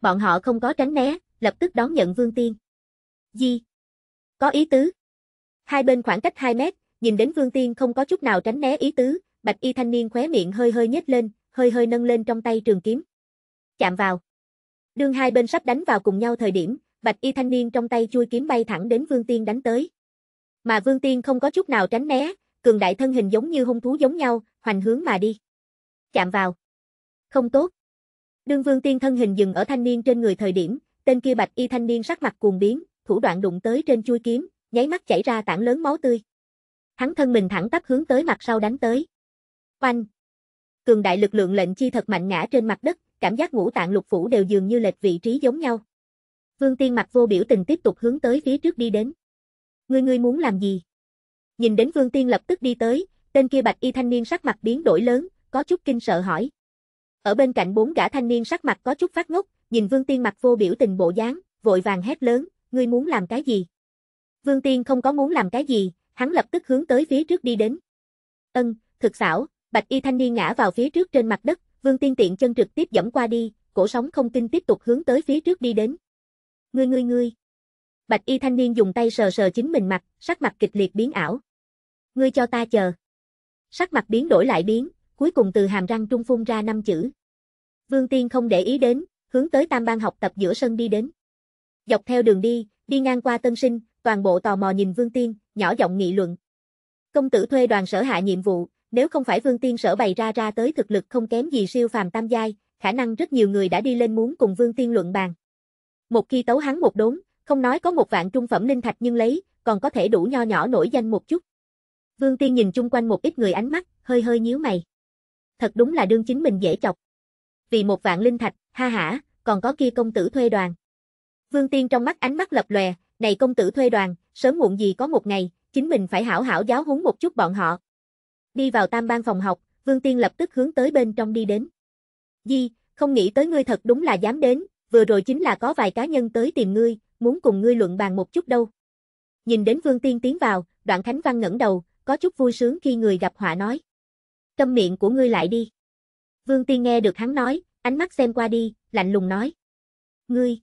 Bọn họ không có tránh né, lập tức đón nhận Vương Tiên. Di. Có ý tứ. Hai bên khoảng cách 2 mét, nhìn đến Vương Tiên không có chút nào tránh né ý tứ, bạch y thanh niên khóe miệng hơi hơi nhếch lên, hơi hơi nâng lên trong tay trường kiếm. Chạm vào. Đương hai bên sắp đánh vào cùng nhau thời điểm, bạch y thanh niên trong tay chui kiếm bay thẳng đến Vương Tiên đánh tới. Mà Vương Tiên không có chút nào tránh né, cường đại thân hình giống như hung thú giống nhau, hoành hướng mà đi. Chạm vào. Không tốt. Đương Vương Tiên thân hình dừng ở thanh niên trên người thời điểm, tên kia bạch y thanh niên sắc mặt cuồng biến, thủ đoạn đụng tới trên chui kiếm, nháy mắt chảy ra tảng lớn máu tươi. Hắn thân mình thẳng tắp hướng tới mặt sau đánh tới. Oanh! Cường đại lực lượng lệnh chi thật mạnh ngã trên mặt đất, cảm giác ngũ tạng lục phủ đều dường như lệch vị trí giống nhau. Vương Tiên mặt vô biểu tình tiếp tục hướng tới phía trước đi đến. Ngươi ngươi muốn làm gì? Nhìn đến Vương Tiên lập tức đi tới, tên kia bạch y thanh niên sắc mặt biến đổi lớn, có chút kinh sợ hỏi. Ở bên cạnh bốn gã thanh niên sắc mặt có chút phát ngốc, nhìn Vương Tiên mặt vô biểu tình bộ dáng, vội vàng hét lớn, ngươi muốn làm cái gì? Vương Tiên không có muốn làm cái gì, hắn lập tức hướng tới phía trước đi đến. Ân, thực xảo, bạch y thanh niên ngã vào phía trước trên mặt đất, Vương Tiên tiện chân trực tiếp dẫm qua đi, cổ sóng không tin tiếp tục hướng tới phía trước đi đến. Ngươi ngươi ngươi. Bạch y thanh niên dùng tay sờ sờ chính mình mặt, sắc mặt kịch liệt biến ảo ngươi cho ta chờ. Sắc mặt biến đổi lại biến, cuối cùng từ hàm răng trung phun ra năm chữ. Vương Tiên không để ý đến, hướng tới tam ban học tập giữa sân đi đến. Dọc theo đường đi, đi ngang qua tân sinh, toàn bộ tò mò nhìn Vương Tiên, nhỏ giọng nghị luận. Công tử thuê đoàn sở hạ nhiệm vụ, nếu không phải Vương Tiên sở bày ra ra tới thực lực không kém gì siêu phàm tam giai, khả năng rất nhiều người đã đi lên muốn cùng Vương Tiên luận bàn. Một khi tấu hắn một đốn, không nói có một vạn trung phẩm linh thạch nhưng lấy, còn có thể đủ nho nhỏ nổi danh một chút. Vương Tiên nhìn chung quanh một ít người ánh mắt, hơi hơi nhíu mày. Thật đúng là đương chính mình dễ chọc. Vì một vạn linh thạch, ha hả, còn có kia công tử thuê đoàn. Vương Tiên trong mắt ánh mắt lập lòe, này công tử thuê đoàn, sớm muộn gì có một ngày, chính mình phải hảo hảo giáo huấn một chút bọn họ. Đi vào tam ban phòng học, Vương Tiên lập tức hướng tới bên trong đi đến. Di, không nghĩ tới ngươi thật đúng là dám đến, vừa rồi chính là có vài cá nhân tới tìm ngươi, muốn cùng ngươi luận bàn một chút đâu. Nhìn đến Vương Tiên tiến vào, đoạn Khánh Văn ngẩng đầu, có chút vui sướng khi người gặp họa nói. Câm miệng của ngươi lại đi. Vương Tiên nghe được hắn nói, ánh mắt xem qua đi, lạnh lùng nói. Ngươi.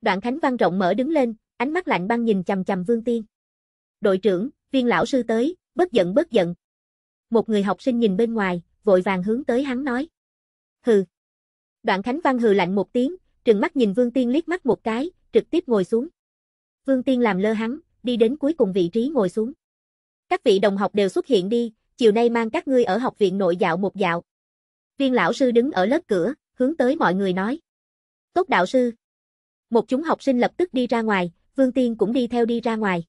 Đoạn Khánh Văn rộng mở đứng lên, ánh mắt lạnh băng nhìn chầm chầm Vương Tiên. Đội trưởng, viên lão sư tới, bất giận bất giận. Một người học sinh nhìn bên ngoài, vội vàng hướng tới hắn nói. Hừ. Đoạn Khánh Văn hừ lạnh một tiếng, trừng mắt nhìn Vương Tiên liếc mắt một cái, trực tiếp ngồi xuống. Vương Tiên làm lơ hắn, đi đến cuối cùng vị trí ngồi xuống. Các vị đồng học đều xuất hiện đi, chiều nay mang các ngươi ở học viện nội dạo một dạo. Viên lão sư đứng ở lớp cửa, hướng tới mọi người nói. Tốt đạo sư. Một chúng học sinh lập tức đi ra ngoài, Vương Tiên cũng đi theo đi ra ngoài.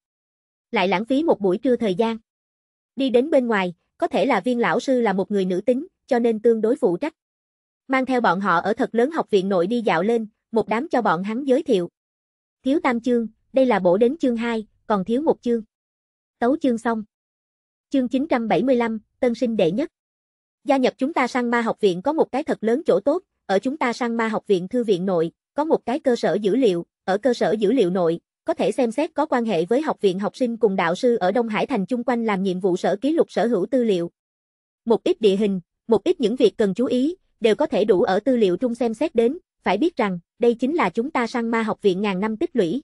Lại lãng phí một buổi trưa thời gian. Đi đến bên ngoài, có thể là viên lão sư là một người nữ tính, cho nên tương đối phụ trách. Mang theo bọn họ ở thật lớn học viện nội đi dạo lên, một đám cho bọn hắn giới thiệu. Thiếu tam chương, đây là bổ đến chương 2, còn thiếu một chương. Tấu chương xong. Chương 975, tân sinh đệ nhất. Gia nhập chúng ta sang ma học viện có một cái thật lớn chỗ tốt, ở chúng ta sang ma học viện thư viện nội, có một cái cơ sở dữ liệu, ở cơ sở dữ liệu nội, có thể xem xét có quan hệ với học viện học sinh cùng đạo sư ở Đông Hải thành chung quanh làm nhiệm vụ sở ký lục sở hữu tư liệu. Một ít địa hình, một ít những việc cần chú ý, đều có thể đủ ở tư liệu trung xem xét đến, phải biết rằng, đây chính là chúng ta sang ma học viện ngàn năm tích lũy.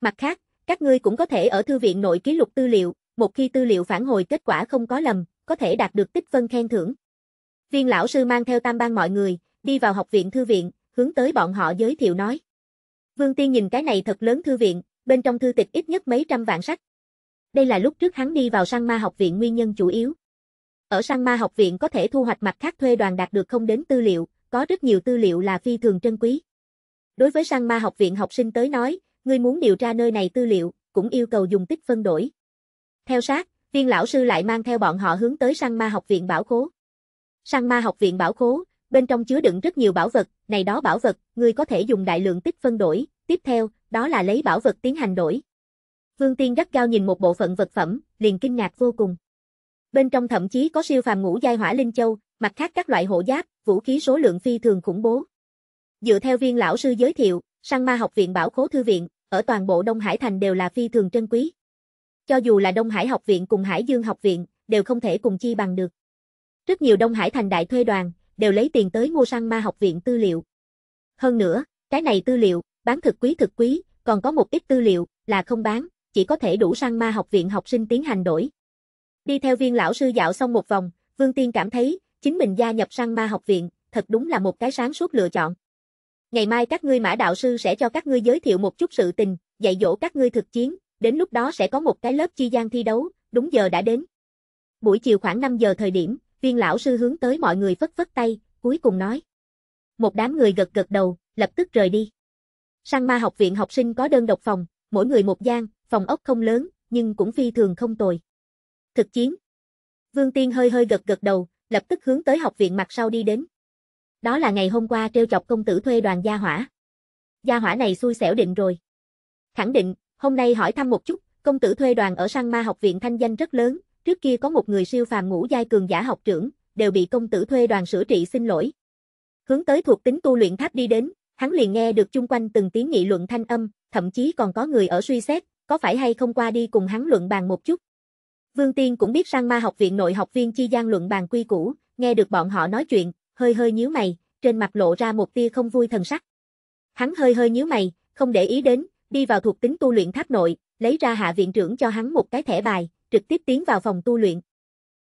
Mặt khác, các ngươi cũng có thể ở thư viện nội ký lục tư liệu, một khi tư liệu phản hồi kết quả không có lầm, có thể đạt được tích phân khen thưởng. Viên lão sư mang theo tam ban mọi người, đi vào học viện thư viện, hướng tới bọn họ giới thiệu nói. Vương Tiên nhìn cái này thật lớn thư viện, bên trong thư tịch ít nhất mấy trăm vạn sách. Đây là lúc trước hắn đi vào sang ma học viện nguyên nhân chủ yếu. Ở sang ma học viện có thể thu hoạch mặt khác thuê đoàn đạt được không đến tư liệu, có rất nhiều tư liệu là phi thường trân quý. Đối với sang ma học viện học sinh tới nói, ngươi muốn điều tra nơi này tư liệu, cũng yêu cầu dùng tích phân đổi. Theo sát, viên lão sư lại mang theo bọn họ hướng tới săn ma học viện bảo khố. Săn ma học viện bảo khố, bên trong chứa đựng rất nhiều bảo vật, này đó bảo vật, ngươi có thể dùng đại lượng tích phân đổi, tiếp theo, đó là lấy bảo vật tiến hành đổi. Vương Tiên gắt cao nhìn một bộ phận vật phẩm, liền kinh ngạc vô cùng. Bên trong thậm chí có siêu phàm ngũ giai hỏa linh châu, mặt khác các loại hộ giáp, vũ khí số lượng phi thường khủng bố. Dựa theo viên lão sư giới thiệu, Sang ma học viện bảo khố thư viện, ở toàn bộ Đông Hải Thành đều là phi thường trân quý. Cho dù là Đông Hải học viện cùng Hải Dương học viện, đều không thể cùng chi bằng được. Rất nhiều Đông Hải Thành đại thuê đoàn, đều lấy tiền tới mua sang ma học viện tư liệu. Hơn nữa, cái này tư liệu, bán thực quý thực quý, còn có một ít tư liệu, là không bán, chỉ có thể đủ sang ma học viện học sinh tiến hành đổi. Đi theo viên lão sư dạo xong một vòng, Vương Tiên cảm thấy, chính mình gia nhập sang ma học viện, thật đúng là một cái sáng suốt lựa chọn. Ngày mai các ngươi mã đạo sư sẽ cho các ngươi giới thiệu một chút sự tình, dạy dỗ các ngươi thực chiến, đến lúc đó sẽ có một cái lớp chi gian thi đấu, đúng giờ đã đến. Buổi chiều khoảng 5 giờ thời điểm, viên lão sư hướng tới mọi người phất phất tay, cuối cùng nói. Một đám người gật gật đầu, lập tức rời đi. Sang ma học viện học sinh có đơn độc phòng, mỗi người một gian, phòng ốc không lớn, nhưng cũng phi thường không tồi. Thực chiến. Vương Tiên hơi hơi gật gật đầu, lập tức hướng tới học viện mặt sau đi đến. Đó là ngày hôm qua trêu chọc công tử thuê đoàn gia hỏa. Gia hỏa này xui xẻo định rồi. Khẳng định, hôm nay hỏi thăm một chút, công tử thuê đoàn ở sang ma học viện thanh danh rất lớn, trước kia có một người siêu phàm ngũ giai cường giả học trưởng, đều bị công tử thuê đoàn sửa trị xin lỗi. Hướng tới thuộc tính tu luyện tháp đi đến, hắn liền nghe được chung quanh từng tiếng nghị luận thanh âm, thậm chí còn có người ở suy xét, có phải hay không qua đi cùng hắn luận bàn một chút. Vương Tiên cũng biết sang ma học viện nội học viên chi gian luận bàn quy củ, nghe được bọn họ nói chuyện, hơi hơi nhíu mày, trên mặt lộ ra một tia không vui thần sắc. Hắn hơi hơi nhíu mày, không để ý đến, đi vào thuộc tính tu luyện tháp nội, lấy ra hạ viện trưởng cho hắn một cái thẻ bài, trực tiếp tiến vào phòng tu luyện.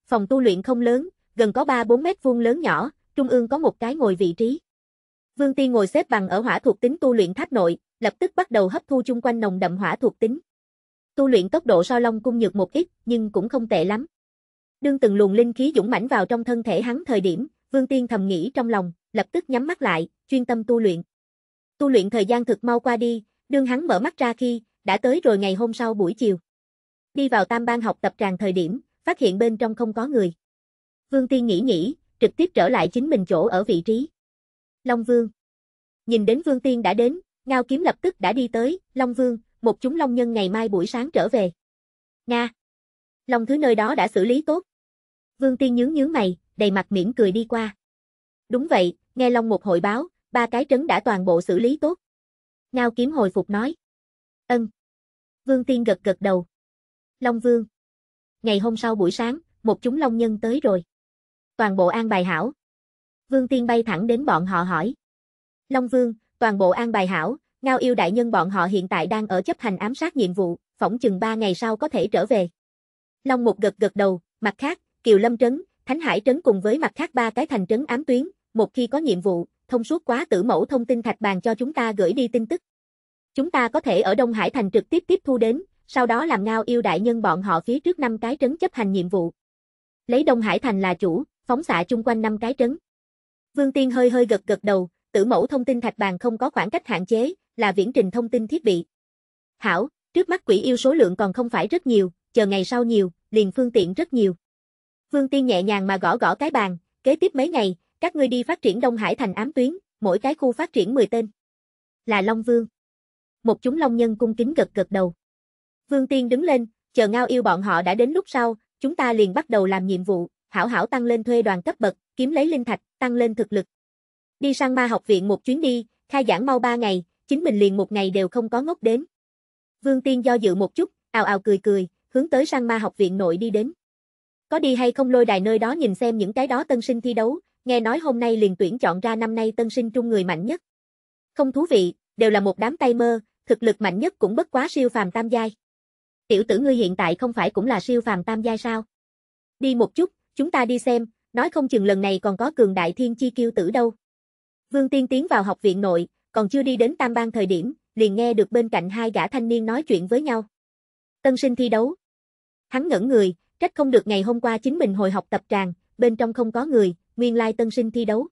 Phòng tu luyện không lớn, gần có 3-4 mét vuông lớn nhỏ, trung ương có một cái ngồi vị trí. Vương Ti ngồi xếp bằng ở hỏa thuộc tính tu luyện tháp nội, lập tức bắt đầu hấp thu chung quanh nồng đậm hỏa thuộc tính. Tu luyện tốc độ so long cung nhược một ít, nhưng cũng không tệ lắm. Đương từng luồng linh khí dũng mãnh vào trong thân thể hắn thời điểm, Vương Tiên thầm nghĩ trong lòng, lập tức nhắm mắt lại, chuyên tâm tu luyện. Tu luyện thời gian thực mau qua đi, đương hắn mở mắt ra khi, đã tới rồi ngày hôm sau buổi chiều. Đi vào tam ban học tập tràn thời điểm, phát hiện bên trong không có người. Vương Tiên nghĩ nghĩ, trực tiếp trở lại chính mình chỗ ở vị trí. Long Vương Nhìn đến Vương Tiên đã đến, Ngao Kiếm lập tức đã đi tới, Long Vương, một chúng Long Nhân ngày mai buổi sáng trở về. Nga Long thứ nơi đó đã xử lý tốt. Vương Tiên nhướng nhướng mày, đầy mặt miễn cười đi qua. Đúng vậy, nghe Long một hội báo, ba cái trấn đã toàn bộ xử lý tốt. Ngao kiếm hồi phục nói. Ân. Vương Tiên gật gật đầu. Long Vương. Ngày hôm sau buổi sáng, một chúng Long Nhân tới rồi. Toàn bộ an bài hảo. Vương Tiên bay thẳng đến bọn họ hỏi. Long Vương, toàn bộ an bài hảo, Ngao yêu đại nhân bọn họ hiện tại đang ở chấp hành ám sát nhiệm vụ, phỏng chừng ba ngày sau có thể trở về. Long Mục gật gật đầu, mặt khác, Kiều Lâm Trấn, Thánh Hải trấn cùng với mặt khác ba cái thành trấn ám tuyến, một khi có nhiệm vụ, thông suốt quá tử mẫu thông tin thạch bàn cho chúng ta gửi đi tin tức. Chúng ta có thể ở Đông Hải thành trực tiếp tiếp thu đến, sau đó làm ngao yêu đại nhân bọn họ phía trước năm cái trấn chấp hành nhiệm vụ. Lấy Đông Hải thành là chủ, phóng xạ chung quanh năm cái trấn. Vương Tiên hơi hơi gật gật đầu, tử mẫu thông tin thạch bàn không có khoảng cách hạn chế, là viễn trình thông tin thiết bị. Hảo, trước mắt quỷ yêu số lượng còn không phải rất nhiều, chờ ngày sau nhiều, liền phương tiện rất nhiều. Vương Tiên nhẹ nhàng mà gõ gõ cái bàn, kế tiếp mấy ngày, các ngươi đi phát triển Đông Hải thành ám tuyến, mỗi cái khu phát triển 10 tên. Là Long Vương. Một chúng Long Nhân cung kính gật gật đầu. Vương Tiên đứng lên, chờ ngao yêu bọn họ đã đến lúc sau, chúng ta liền bắt đầu làm nhiệm vụ, hảo hảo tăng lên thuê đoàn cấp bậc, kiếm lấy linh thạch, tăng lên thực lực. Đi sang ma học viện một chuyến đi, khai giảng mau ba ngày, chính mình liền một ngày đều không có ngốc đến. Vương Tiên do dự một chút, ào ào cười cười, hướng tới sang ma học viện nội đi đến. Có đi hay không lôi đài nơi đó nhìn xem những cái đó tân sinh thi đấu, nghe nói hôm nay liền tuyển chọn ra năm nay tân sinh trung người mạnh nhất. Không thú vị, đều là một đám tay mơ, thực lực mạnh nhất cũng bất quá siêu phàm tam giai. Tiểu tử ngươi hiện tại không phải cũng là siêu phàm tam giai sao? Đi một chút, chúng ta đi xem, nói không chừng lần này còn có cường đại thiên chi kiêu tử đâu. Vương Tiên tiến vào học viện nội, còn chưa đi đến tam bang thời điểm, liền nghe được bên cạnh hai gã thanh niên nói chuyện với nhau. Tân sinh thi đấu. Hắn ngẩn người, Trách không được ngày hôm qua chính mình hồi học tập tràng, bên trong không có người, nguyên lai tân sinh thi đấu.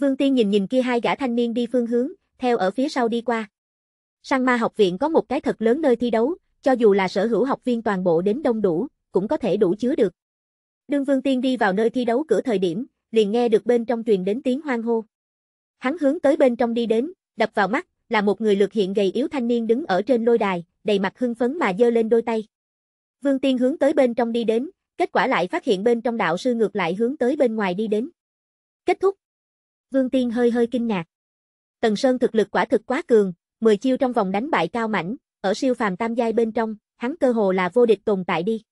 Vương Tiên nhìn nhìn kia hai gã thanh niên đi phương hướng, theo ở phía sau đi qua. Sang ma học viện có một cái thật lớn nơi thi đấu, cho dù là sở hữu học viên toàn bộ đến đông đủ, cũng có thể đủ chứa được. Đương Vương Tiên đi vào nơi thi đấu cửa thời điểm, liền nghe được bên trong truyền đến tiếng hoang hô. Hắn hướng tới bên trong đi đến, đập vào mắt, là một người lược hiện gầy yếu thanh niên đứng ở trên lôi đài, đầy mặt hưng phấn mà giơ lên đôi tay. Vương Tiên hướng tới bên trong đi đến, kết quả lại phát hiện bên trong đạo sư ngược lại hướng tới bên ngoài đi đến. Kết thúc. Vương Tiên hơi hơi kinh ngạc. Tần Sơn thực lực quả thực quá cường, 10 chiêu trong vòng đánh bại cao mảnh, ở siêu phàm tam giai bên trong, hắn cơ hồ là vô địch tồn tại đi.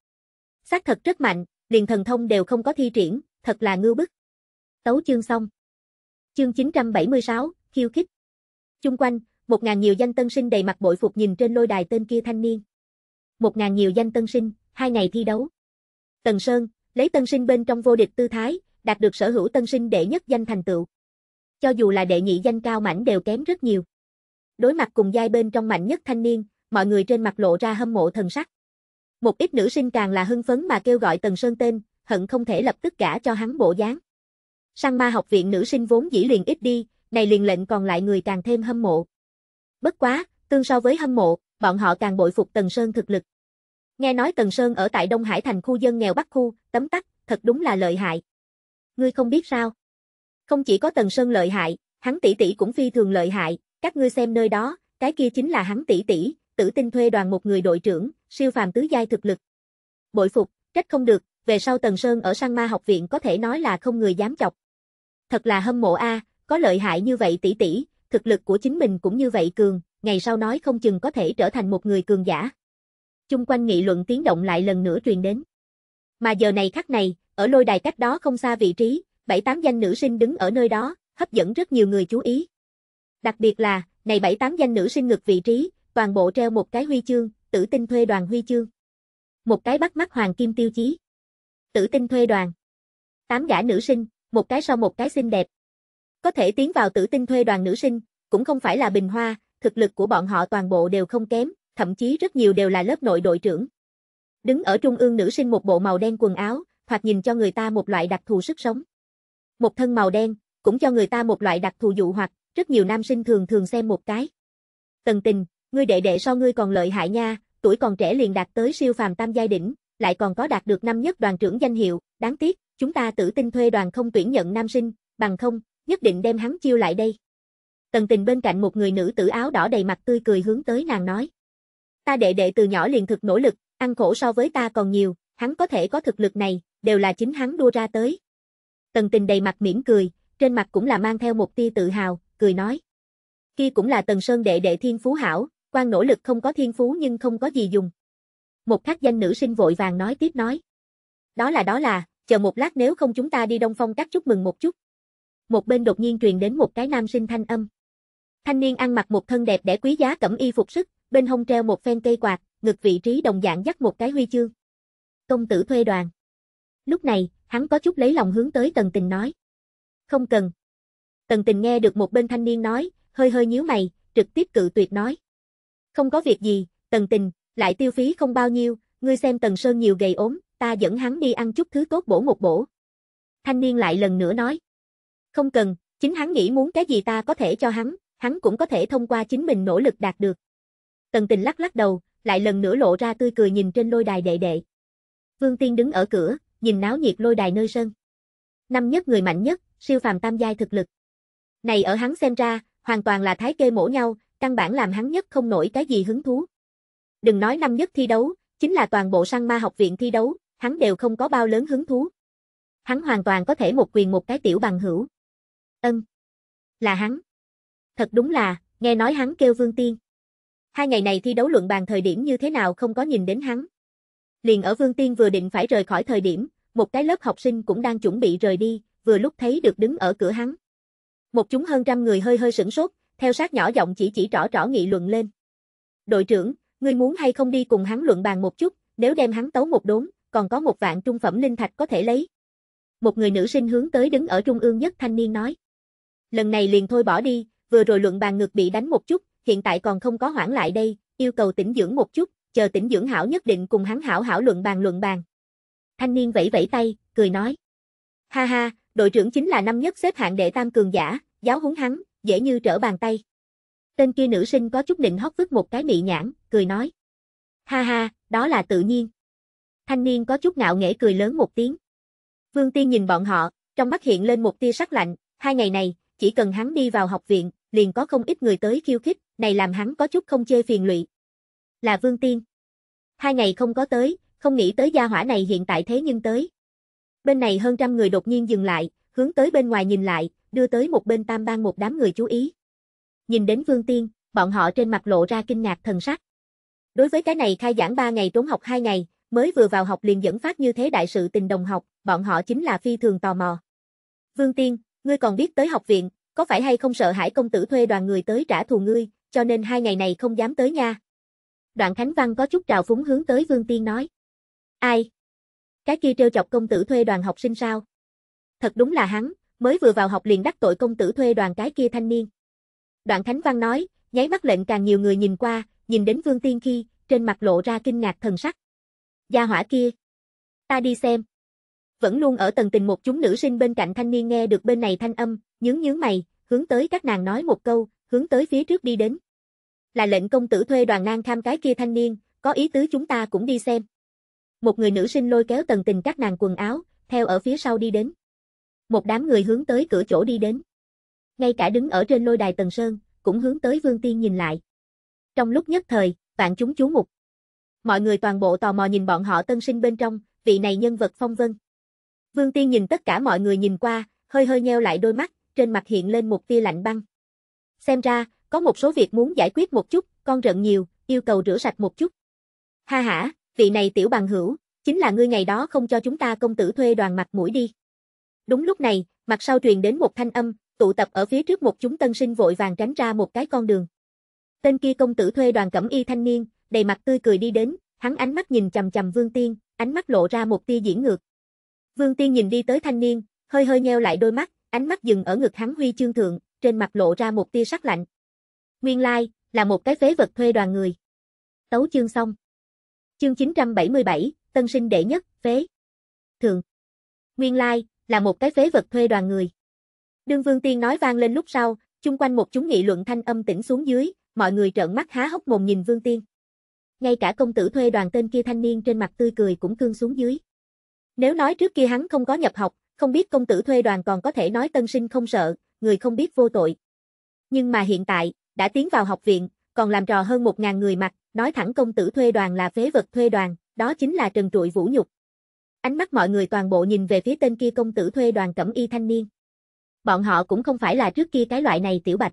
Xác thật rất mạnh, liền thần thông đều không có thi triển, thật là ngưu bức. Tấu chương xong. Chương 976, khiêu khích. Chung quanh, một ngàn nhiều danh tân sinh đầy mặt bội phục nhìn trên lôi đài tên kia thanh niên một ngàn nhiều danh tân sinh, hai ngày thi đấu. Tần Sơn, lấy tân sinh bên trong vô địch tư thái, đạt được sở hữu tân sinh đệ nhất danh thành tựu. Cho dù là đệ nhị danh cao mảnh đều kém rất nhiều. Đối mặt cùng giai bên trong mạnh nhất thanh niên, mọi người trên mặt lộ ra hâm mộ thần sắc. Một ít nữ sinh càng là hưng phấn mà kêu gọi Tần Sơn tên, hận không thể lập tức gả cho hắn bộ dáng. Sang ma học viện nữ sinh vốn dĩ liền ít đi, này liền lệnh còn lại người càng thêm hâm mộ. Bất quá, tương so với hâm mộ, bọn họ càng bội phục Tần Sơn thực lực. Nghe nói Tần Sơn ở tại Đông Hải thành khu dân nghèo Bắc khu, tấm tắc, thật đúng là lợi hại. Ngươi không biết sao? Không chỉ có Tần Sơn lợi hại, hắn tỷ tỷ cũng phi thường lợi hại, các ngươi xem nơi đó, cái kia chính là hắn tỷ tỷ, Tử Tinh thuê đoàn một người đội trưởng, siêu phàm tứ giai thực lực. Bội phục, trách không được, về sau Tần Sơn ở sang ma học viện có thể nói là không người dám chọc. Thật là hâm mộ a, có lợi hại như vậy tỷ tỷ, thực lực của chính mình cũng như vậy cường, ngày sau nói không chừng có thể trở thành một người cường giả chung quanh nghị luận tiếng động lại lần nữa truyền đến. Mà giờ này khắc này, ở lôi đài cách đó không xa vị trí, bảy tám danh nữ sinh đứng ở nơi đó, hấp dẫn rất nhiều người chú ý. Đặc biệt là, này bảy tám danh nữ sinh ngực vị trí, toàn bộ treo một cái huy chương, tử tinh thuê đoàn huy chương. Một cái bắt mắt hoàng kim tiêu chí. Tử tinh thuê đoàn. Tám gã nữ sinh, một cái sau một cái xinh đẹp. Có thể tiến vào tử tinh thuê đoàn nữ sinh, cũng không phải là bình hoa, thực lực của bọn họ toàn bộ đều không kém, thậm chí rất nhiều đều là lớp nội đội trưởng. Đứng ở trung ương nữ sinh một bộ màu đen quần áo, thoạt nhìn cho người ta một loại đặc thù sức sống. Một thân màu đen, cũng cho người ta một loại đặc thù dụ hoặc, rất nhiều nam sinh thường thường xem một cái. Tần tình, ngươi đệ đệ so ngươi còn lợi hại nha, tuổi còn trẻ liền đạt tới siêu phàm tam giai đỉnh, lại còn có đạt được năm nhất đoàn trưởng danh hiệu, đáng tiếc, chúng ta tự tin thuê đoàn không tuyển nhận nam sinh, bằng không, nhất định đem hắn chiêu lại đây. Tần tình bên cạnh một người nữ tử áo đỏ đầy mặt tươi cười hướng tới nàng nói. Ta đệ đệ từ nhỏ liền thực nỗ lực, ăn khổ so với ta còn nhiều, hắn có thể có thực lực này, đều là chính hắn đua ra tới. Tần tình đầy mặt mỉm cười, trên mặt cũng là mang theo một tia tự hào, cười nói. Kia cũng là tần sơn đệ đệ thiên phú hảo, quan nỗ lực không có thiên phú nhưng không có gì dùng. Một khắc danh nữ sinh vội vàng nói tiếp nói. Đó là đó là, chờ một lát nếu không chúng ta đi đông phong các chúc mừng một chút. Một bên đột nhiên truyền đến một cái nam sinh thanh âm. Thanh niên ăn mặc một thân đẹp đẽ quý giá cẩm y phục sức, bên hông treo một phen cây quạt, ngực vị trí đồng dạng dắt một cái huy chương. Công tử thuê đoàn. Lúc này, hắn có chút lấy lòng hướng tới Tần Tình nói. Không cần. Tần Tình nghe được một bên thanh niên nói, hơi hơi nhíu mày, trực tiếp cự tuyệt nói. Không có việc gì, Tần Tình, lại tiêu phí không bao nhiêu, ngươi xem Tần Sơn nhiều gầy ốm, ta dẫn hắn đi ăn chút thứ tốt bổ một bổ. Thanh niên lại lần nữa nói. Không cần, chính hắn nghĩ muốn cái gì ta có thể cho hắn, hắn cũng có thể thông qua chính mình nỗ lực đạt được. Tần tình lắc lắc đầu, lại lần nữa lộ ra tươi cười nhìn trên lôi đài đệ đệ. Vương Tiên đứng ở cửa, nhìn náo nhiệt lôi đài nơi sân. Năm nhất người mạnh nhất, siêu phàm tam giai thực lực. Này ở hắn xem ra, hoàn toàn là thái kê mổ nhau, căn bản làm hắn nhất không nổi cái gì hứng thú. Đừng nói năm nhất thi đấu, chính là toàn bộ săn ma học viện thi đấu, hắn đều không có bao lớn hứng thú. Hắn hoàn toàn có thể một quyền một cái tiểu bằng hữu. Ân. Là hắn. Thật đúng là, nghe nói hắn kêu Vương Tiên. Hai ngày này thi đấu luận bàn thời điểm như thế nào không có nhìn đến hắn. Liền ở Vương Tiên vừa định phải rời khỏi thời điểm, một cái lớp học sinh cũng đang chuẩn bị rời đi, vừa lúc thấy được đứng ở cửa hắn. Một chúng hơn trăm người hơi hơi sửng sốt, theo sát nhỏ giọng chỉ chỉ rõ rõ nghị luận lên. Đội trưởng, ngươi muốn hay không đi cùng hắn luận bàn một chút, nếu đem hắn tấu một đốn, còn có một vạn trung phẩm linh thạch có thể lấy. Một người nữ sinh hướng tới đứng ở trung ương nhất thanh niên nói. Lần này liền thôi bỏ đi, vừa rồi luận bàn ngược bị đánh một chút, hiện tại còn không có hoãn lại đây, yêu cầu tỉnh dưỡng một chút, chờ tỉnh dưỡng hảo nhất định cùng hắn hảo hảo luận bàn luận bàn. Thanh niên vẫy vẫy tay, cười nói. Ha ha, đội trưởng chính là năm nhất xếp hạng đệ tam cường giả, giáo húng hắn, dễ như trở bàn tay. Tên kia nữ sinh có chút định hót vứt một cái mị nhãn, cười nói. Ha ha, đó là tự nhiên. Thanh niên có chút ngạo nghễ cười lớn một tiếng. Vương Tiên nhìn bọn họ, trong mắt hiện lên một tia sắc lạnh, hai ngày này, chỉ cần hắn đi vào học viện, liền có không ít người tới khiêu khích, này làm hắn có chút không chê phiền lụy. Là Vương Tiên. Hai ngày không có tới, không nghĩ tới gia hỏa này hiện tại thế nhưng tới. Bên này hơn trăm người đột nhiên dừng lại, hướng tới bên ngoài nhìn lại, đưa tới một bên tam bang một đám người chú ý. Nhìn đến Vương Tiên, bọn họ trên mặt lộ ra kinh ngạc thần sắc. Đối với cái này khai giảng 3 ngày trốn học 2 ngày, mới vừa vào học liền dẫn phát như thế đại sự tình đồng học, bọn họ chính là phi thường tò mò. Vương Tiên, ngươi còn biết tới học viện, có phải hay không sợ hãi công tử thuê đoàn người tới trả thù ngươi, cho nên hai ngày này không dám tới nha. Đoạn Khánh Văn có chút trào phúng hướng tới Vương Tiên nói. Ai? Cái kia trêu chọc công tử thuê đoàn học sinh sao? Thật đúng là hắn, mới vừa vào học liền đắc tội công tử thuê đoàn cái kia thanh niên. Đoạn Khánh Văn nói, nháy mắt lệnh càng nhiều người nhìn qua, nhìn đến Vương Tiên khi, trên mặt lộ ra kinh ngạc thần sắc. Gia hỏa kia. Ta đi xem. Vẫn luôn ở tầng tình một chúng nữ sinh bên cạnh thanh niên nghe được bên này thanh âm, nhướng nhướng mày, hướng tới các nàng nói một câu, hướng tới phía trước đi đến. Là lệnh công tử thuê đoàn nan kham cái kia thanh niên, có ý tứ chúng ta cũng đi xem. Một người nữ sinh lôi kéo tần tình các nàng quần áo, theo ở phía sau đi đến. Một đám người hướng tới cửa chỗ đi đến. Ngay cả đứng ở trên lôi đài tần sơn, cũng hướng tới vương tiên nhìn lại. Trong lúc nhất thời, vạn chúng chú mục. Mọi người toàn bộ tò mò nhìn bọn họ tân sinh bên trong, vị này nhân vật phong vân. Vương tiên nhìn tất cả mọi người nhìn qua, hơi hơi nheo lại đôi mắt, trên mặt hiện lên một tia lạnh băng. Xem ra, có một số việc muốn giải quyết một chút, con rận nhiều, yêu cầu rửa sạch một chút. Ha ha, vị này tiểu bằng hữu, chính là ngươi ngày đó không cho chúng ta công tử thuê đoàn mặt mũi đi. Đúng lúc này, mặt sau truyền đến một thanh âm, tụ tập ở phía trước một chúng tân sinh vội vàng tránh ra một cái con đường. Tên kia công tử thuê đoàn cẩm y thanh niên, đầy mặt tươi cười đi đến, hắn ánh mắt nhìn chầm chầm Vương Tiên, ánh mắt lộ ra một tia diễn ngược. Vương Tiên nhìn đi tới thanh niên, hơi hơi nheo lại đôi mắt, ánh mắt dừng ở ngực hắn huy chương thượng, trên mặt lộ ra một tia sắc lạnh. Nguyên lai, like, là một cái phế vật thuê đoàn người. Tấu chương xong. Chương 977, tân sinh đệ nhất, phế. Thường. Nguyên lai, like, là một cái phế vật thuê đoàn người. Đương Vương Tiên nói vang lên lúc sau, chung quanh một chúng nghị luận thanh âm tĩnh xuống dưới, mọi người trợn mắt há hốc mồm nhìn Vương Tiên. Ngay cả công tử thuê đoàn tên kia thanh niên trên mặt tươi cười cũng cương xuống dưới. Nếu nói trước kia hắn không có nhập học, không biết công tử thuê đoàn còn có thể nói tân sinh không sợ, người không biết vô tội. Nhưng mà hiện tại, đã tiến vào học viện, còn làm trò hơn 1.000 người mặt, nói thẳng công tử thuê đoàn là phế vật thuê đoàn, đó chính là trần trụi vũ nhục. Ánh mắt mọi người toàn bộ nhìn về phía tên kia công tử thuê đoàn cẩm y thanh niên. Bọn họ cũng không phải là trước kia cái loại này tiểu bạch.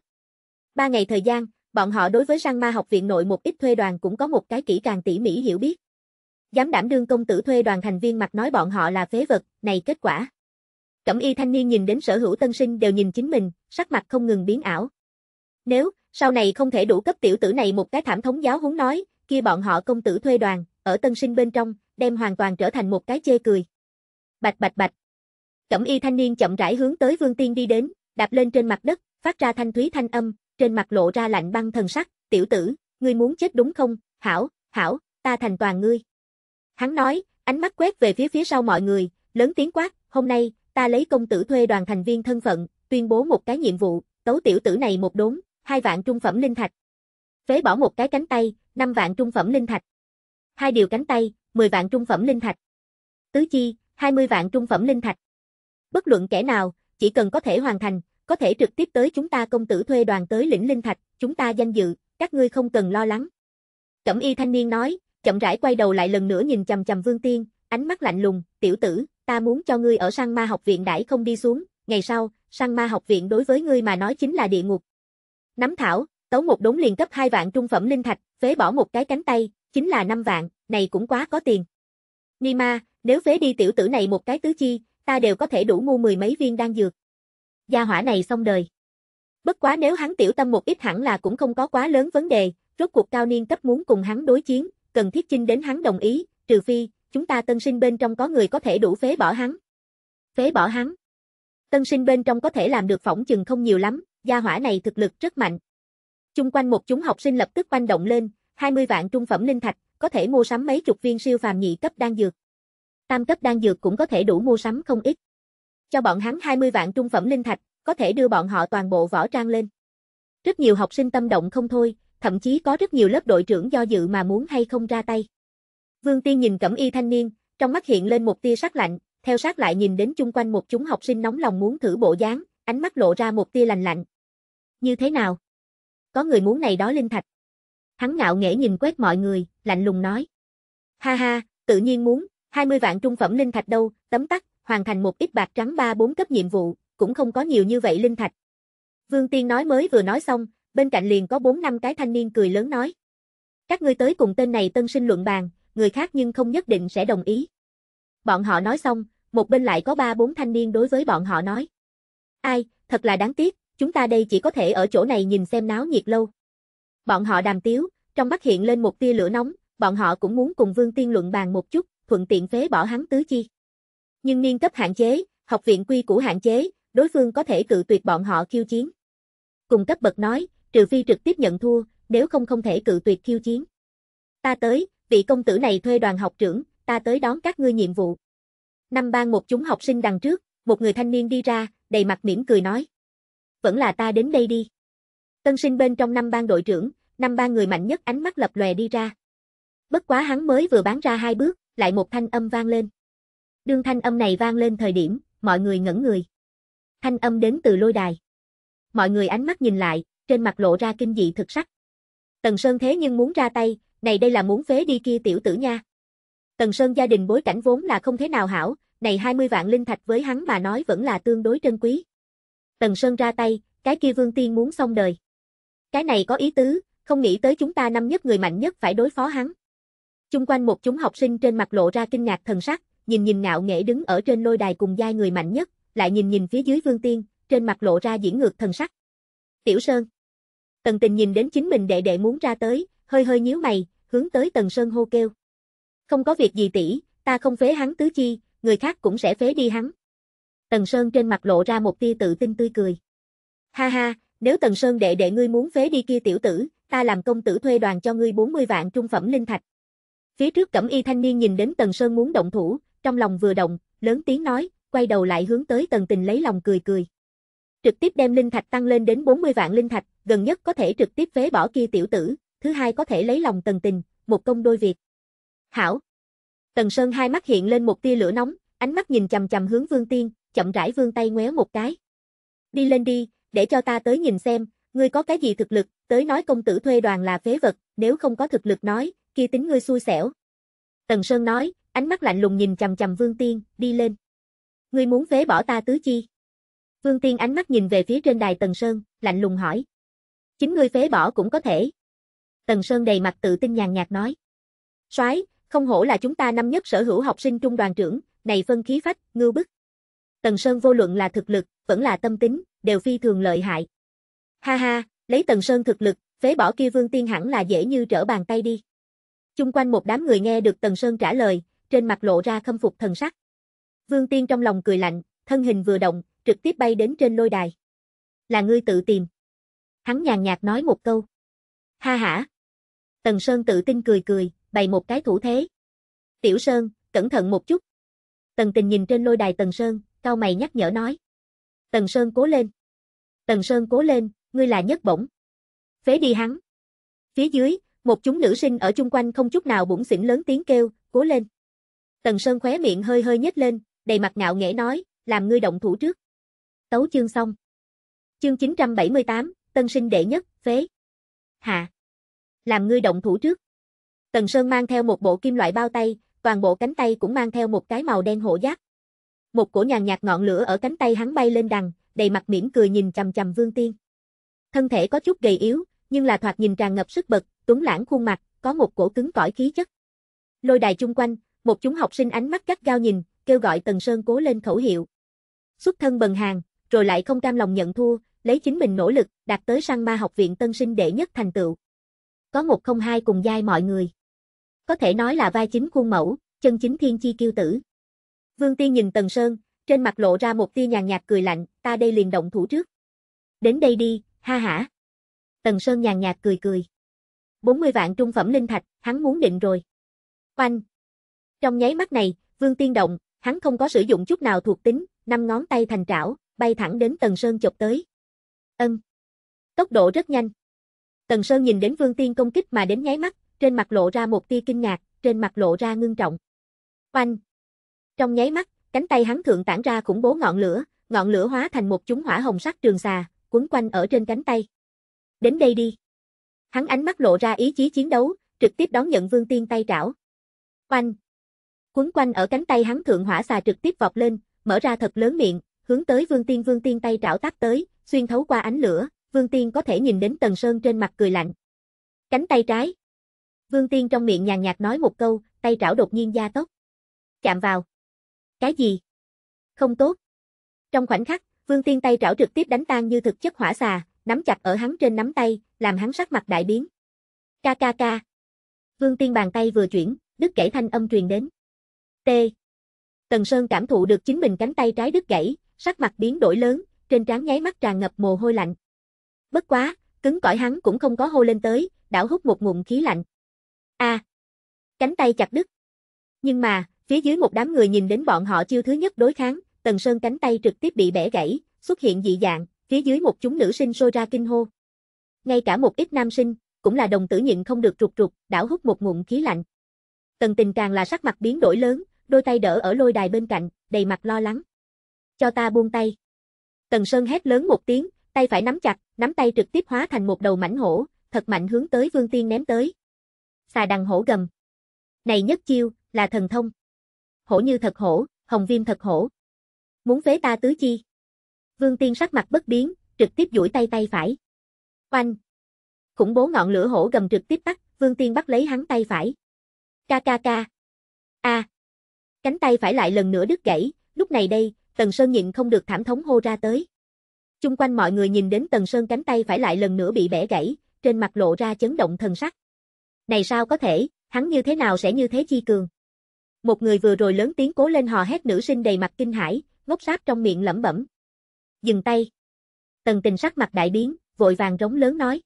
Ba ngày thời gian, bọn họ đối với sang ma học viện nội một ít thuê đoàn cũng có một cái kỹ càng tỉ mỉ hiểu biết. Dám đảm đương công tử thuê đoàn thành viên mặt nói bọn họ là phế vật, này kết quả. Cẩm y thanh niên nhìn đến sở hữu tân sinh đều nhìn chính mình, sắc mặt không ngừng biến ảo. Nếu, sau này không thể đủ cấp tiểu tử này một cái thảm thống giáo huấn nói, kia bọn họ công tử thuê đoàn, ở tân sinh bên trong, đem hoàn toàn trở thành một cái chê cười. Bạch bạch bạch. Cẩm y thanh niên chậm rãi hướng tới vương tiên đi đến, đạp lên trên mặt đất, phát ra thanh thúy thanh âm, trên mặt lộ ra lạnh băng thần sắc, tiểu tử, ngươi muốn chết đúng không, hảo, hảo, ta thành toàn ngươi. Hắn nói, ánh mắt quét về phía phía sau mọi người, lớn tiếng quát, hôm nay, ta lấy công tử thuê đoàn thành viên thân phận, tuyên bố một cái nhiệm vụ, tấu tiểu tử này một đốn, hai vạn trung phẩm linh thạch. Phế bỏ một cái cánh tay, năm vạn trung phẩm linh thạch. Hai điều cánh tay, 10 vạn trung phẩm linh thạch. Tứ chi, 20 vạn trung phẩm linh thạch. Bất luận kẻ nào, chỉ cần có thể hoàn thành, có thể trực tiếp tới chúng ta công tử thuê đoàn tới lĩnh linh thạch, chúng ta danh dự, các ngươi không cần lo lắng. Cẩm y thanh niên nói, chậm rãi quay đầu lại lần nữa nhìn chầm chầm Vương Tiên, ánh mắt lạnh lùng, tiểu tử, ta muốn cho ngươi ở sang ma học viện đãi không đi xuống, ngày sau, sang ma học viện đối với ngươi mà nói chính là địa ngục. Nắm thảo, tấu một đống liền cấp hai vạn trung phẩm linh thạch, phế bỏ một cái cánh tay, chính là năm vạn, này cũng quá có tiền. Ni ma, nếu phế đi tiểu tử này một cái tứ chi, ta đều có thể đủ mua mười mấy viên đan dược. Gia hỏa này xong đời. Bất quá nếu hắn tiểu tâm một ít hẳn là cũng không có quá lớn vấn đề, rốt cuộc cao niên cấp muốn cùng hắn đối chiến, cần thiết chinh đến hắn đồng ý, trừ phi, chúng ta tân sinh bên trong có người có thể đủ phế bỏ hắn. Phế bỏ hắn. Tân sinh bên trong có thể làm được phỏng chừng không nhiều lắm, gia hỏa này thực lực rất mạnh. Chung quanh một chúng học sinh lập tức quanh động lên, 20 vạn trung phẩm linh thạch, có thể mua sắm mấy chục viên siêu phàm nhị cấp đan dược. Tam cấp đan dược cũng có thể đủ mua sắm không ít. Cho bọn hắn 20 vạn trung phẩm linh thạch, có thể đưa bọn họ toàn bộ võ trang lên. Rất nhiều học sinh tâm động không thôi, thậm chí có rất nhiều lớp đội trưởng do dự mà muốn hay không ra tay. Vương Tiên nhìn cẩm y thanh niên, trong mắt hiện lên một tia sắc lạnh, theo sát lại nhìn đến chung quanh một chúng học sinh nóng lòng muốn thử bộ dáng, ánh mắt lộ ra một tia lạnh lạnh. Như thế nào? Có người muốn này đó linh thạch. Hắn ngạo nghễ nhìn quét mọi người, lạnh lùng nói. Ha ha, tự nhiên muốn, 20 vạn trung phẩm linh thạch đâu, tấm tắc, hoàn thành một ít bạc trắng 3-4 cấp nhiệm vụ, cũng không có nhiều như vậy linh thạch. Vương Tiên nói mới vừa nói xong, bên cạnh liền có 4 năm cái thanh niên cười lớn nói. Các ngươi tới cùng tên này tân sinh luận bàn, người khác nhưng không nhất định sẽ đồng ý. Bọn họ nói xong, một bên lại có ba bốn thanh niên đối với bọn họ nói. Ai, thật là đáng tiếc, chúng ta đây chỉ có thể ở chỗ này nhìn xem náo nhiệt lâu. Bọn họ đàm tiếu, trong mắt hiện lên một tia lửa nóng, bọn họ cũng muốn cùng Vương Tiên luận bàn một chút, thuận tiện phế bỏ hắn tứ chi. Nhưng niên cấp hạn chế, học viện quy củ hạn chế, đối phương có thể cự tuyệt bọn họ khiêu chiến. Cùng cấp bậc nói, trừ phi trực tiếp nhận thua, nếu không không thể cự tuyệt khiêu chiến. Ta tới, vị công tử này thuê đoàn học trưởng, ta tới đón các ngươi nhiệm vụ. Năm ban một chúng học sinh đằng trước, một người thanh niên đi ra, đầy mặt mỉm cười nói. Vẫn là ta đến đây đi. Tân sinh bên trong năm ban đội trưởng, năm ban người mạnh nhất ánh mắt lập lòe đi ra. Bất quá hắn mới vừa bán ra hai bước, lại một thanh âm vang lên. Đương thanh âm này vang lên thời điểm, mọi người ngẩn người. Thanh âm đến từ lôi đài. Mọi người ánh mắt nhìn lại, trên mặt lộ ra kinh dị thực sắc. Tần Sơn thế nhưng muốn ra tay, này đây là muốn phế đi kia tiểu tử nha. Tần Sơn gia đình bối cảnh vốn là không thế nào hảo, này 20 vạn linh thạch với hắn mà nói vẫn là tương đối trân quý. Tần Sơn ra tay, cái kia vương tiên muốn xong đời. Cái này có ý tứ, không nghĩ tới chúng ta năm nhất người mạnh nhất phải đối phó hắn. Chung quanh một chúng học sinh trên mặt lộ ra kinh ngạc thần sắc, nhìn nhìn ngạo nghệ đứng ở trên lôi đài cùng giai người mạnh nhất, lại nhìn nhìn phía dưới vương tiên, trên mặt lộ ra diễn ngược thần sắc. Tiểu Sơn Tần tình nhìn đến chính mình đệ đệ muốn ra tới, hơi hơi nhíu mày, hướng tới Tần Sơn hô kêu. Không có việc gì tỷ, ta không phế hắn tứ chi, người khác cũng sẽ phế đi hắn. Tần Sơn trên mặt lộ ra một tia tự tin tươi cười. Ha ha, nếu Tần Sơn đệ đệ ngươi muốn phế đi kia tiểu tử, ta làm công tử thuê đoàn cho ngươi 40 vạn trung phẩm linh thạch. Phía trước cẩm y thanh niên nhìn đến Tần Sơn muốn động thủ, trong lòng vừa động, lớn tiếng nói, quay đầu lại hướng tới Tần Tình lấy lòng cười cười. Trực tiếp đem linh thạch tăng lên đến 40 vạn linh thạch, gần nhất có thể trực tiếp phế bỏ kia tiểu tử, thứ hai có thể lấy lòng tần tình, một công đôi việc. Hảo! Tần Sơn hai mắt hiện lên một tia lửa nóng, ánh mắt nhìn chầm chầm hướng Vương Tiên, chậm rãi vương tay ngoéo một cái. Đi lên đi, để cho ta tới nhìn xem, ngươi có cái gì thực lực, tới nói công tử thuê đoàn là phế vật, nếu không có thực lực nói, kia tính ngươi xui xẻo. Tần Sơn nói, ánh mắt lạnh lùng nhìn chầm chầm Vương Tiên, đi lên. Ngươi muốn phế bỏ ta tứ chi. Vương Tiên ánh mắt nhìn về phía trên đài Tần Sơn, lạnh lùng hỏi. Chính ngươi phế bỏ cũng có thể. Tần Sơn đầy mặt tự tin nhàn nhạt nói. Soái, không hổ là chúng ta năm nhất sở hữu học sinh trung đoàn trưởng, này phân khí phách, ngưu bức. Tần Sơn vô luận là thực lực, vẫn là tâm tính, đều phi thường lợi hại. Ha ha, lấy Tần Sơn thực lực, phế bỏ kia vương tiên hẳn là dễ như trở bàn tay đi. Chung quanh một đám người nghe được Tần Sơn trả lời, trên mặt lộ ra khâm phục thần sắc. Vương tiên trong lòng cười lạnh, thân hình vừa động, trực tiếp bay đến trên lôi đài. Là ngươi tự tìm. Hắn nhàn nhạt nói một câu. Ha hả, Tần Sơn tự tin cười cười, bày một cái thủ thế. Tiểu Sơn, cẩn thận một chút. Tần tình nhìn trên lôi đài Tần Sơn, cao mày nhắc nhở nói. Tần Sơn cố lên. Tần Sơn cố lên, ngươi là nhất bổng. Phế đi hắn. Phía dưới, một chúng nữ sinh ở chung quanh không chút nào bụng xỉn lớn tiếng kêu, cố lên. Tần Sơn khóe miệng hơi hơi nhếch lên, đầy mặt ngạo nghễ nói, làm ngươi động thủ trước. Tấu chương xong. Chương 978, tân sinh đệ nhất, phế. Hạ làm ngươi động thủ trước. Tần Sơn mang theo một bộ kim loại bao tay, toàn bộ cánh tay cũng mang theo một cái màu đen hộ giác. Một cổ nhàn nhạt ngọn lửa ở cánh tay hắn bay lên đằng, đầy mặt mỉm cười nhìn chằm chằm Vương Tiên. Thân thể có chút gầy yếu, nhưng là thoạt nhìn tràn ngập sức bật, tuấn lãng khuôn mặt, có một cổ cứng cỏi khí chất. Lôi đài chung quanh, một chúng học sinh ánh mắt gắt gao nhìn, kêu gọi Tần Sơn cố lên khẩu hiệu. Xuất thân bần hàng, rồi lại không cam lòng nhận thua, lấy chính mình nỗ lực, đạt tới sang ma học viện tân sinh đệ nhất thành tựu có một không hai cùng giai mọi người. Có thể nói là vai chính khuôn mẫu, chân chính thiên chi kiêu tử. Vương Tiên nhìn Tần Sơn, trên mặt lộ ra một tia nhàn nhạt cười lạnh, ta đây liền động thủ trước. Đến đây đi, ha hả. Tần Sơn nhàn nhạt cười cười. 40 vạn trung phẩm linh thạch, hắn muốn định rồi. Oanh. Trong nháy mắt này, Vương Tiên động, hắn không có sử dụng chút nào thuộc tính, năm ngón tay thành trảo, bay thẳng đến Tần Sơn chụp tới. Ân. Tốc độ rất nhanh. Tần Sơn nhìn đến Vương Tiên công kích mà đến nháy mắt, trên mặt lộ ra một tia kinh ngạc, trên mặt lộ ra ngưng trọng. Oanh! Trong nháy mắt, cánh tay hắn thượng tản ra khủng bố ngọn lửa, ngọn lửa hóa thành một chúng hỏa hồng sắc trường xà, quấn quanh ở trên cánh tay. Đến đây đi. Hắn ánh mắt lộ ra ý chí chiến đấu, trực tiếp đón nhận Vương Tiên tay trảo. Oanh! Quấn quanh ở cánh tay hắn thượng hỏa xà trực tiếp vọt lên, mở ra thật lớn miệng, hướng tới Vương Tiên Vương Tiên tay trảo tác tới, xuyên thấu qua ánh lửa, Vương Tiên có thể nhìn đến Tần Sơn trên mặt cười lạnh. Cánh tay trái. Vương Tiên trong miệng nhàn nhạt nói một câu, tay trảo đột nhiên gia tốc. Chạm vào. Cái gì? Không tốt. Trong khoảnh khắc, Vương Tiên tay trảo trực tiếp đánh tan như thực chất hỏa xà, nắm chặt ở hắn trên nắm tay, làm hắn sắc mặt đại biến. Ca ca ca. Vương Tiên bàn tay vừa chuyển, đứt gãy thanh âm truyền đến. T. Tần Sơn cảm thụ được chính mình cánh tay trái đứt gãy, sắc mặt biến đổi lớn, trên trán nháy mắt tràn ngập mồ hôi lạnh. Bất quá, cứng cỏi hắn cũng không có hô lên tới, đảo hút một ngụm khí lạnh. A. À, cánh tay chặt đứt. Nhưng mà, phía dưới một đám người nhìn đến bọn họ chiêu thứ nhất đối kháng, Tần Sơn cánh tay trực tiếp bị bẻ gãy, xuất hiện dị dạng, phía dưới một chúng nữ sinh sôi ra kinh hô. Ngay cả một ít nam sinh, cũng là đồng tử nhịn không được trục trục, đảo hút một ngụm khí lạnh. Tần Tình càng là sắc mặt biến đổi lớn, đôi tay đỡ ở lôi đài bên cạnh, đầy mặt lo lắng. Cho ta buông tay. Tần Sơn hét lớn một tiếng, tay phải nắm chặt, nắm tay trực tiếp hóa thành một đầu mảnh hổ, thật mạnh hướng tới Vương Tiên ném tới. Xà đằng hổ gầm. Này nhất chiêu, là thần thông. Hổ như thật hổ, hồng viêm thật hổ. Muốn phế ta tứ chi. Vương Tiên sắc mặt bất biến, trực tiếp duỗi tay tay phải. Oanh. Khủng bố ngọn lửa hổ gầm trực tiếp tắt, Vương Tiên bắt lấy hắn tay phải. Ca ca ca. A. Cánh tay phải lại lần nữa đứt gãy, lúc này đây, Tần Sơn nhịn không được thảm thống hô ra tới. Chung quanh mọi người nhìn đến Tần Sơn cánh tay phải lại lần nữa bị bẻ gãy, trên mặt lộ ra chấn động thần sắc. Này sao có thể, hắn như thế nào sẽ như thế chi cường? Một người vừa rồi lớn tiếng cố lên hò hét nữ sinh đầy mặt kinh hãi, ngốc sáp trong miệng lẩm bẩm. Dừng tay. Tần tình sắc mặt đại biến, vội vàng rống lớn nói.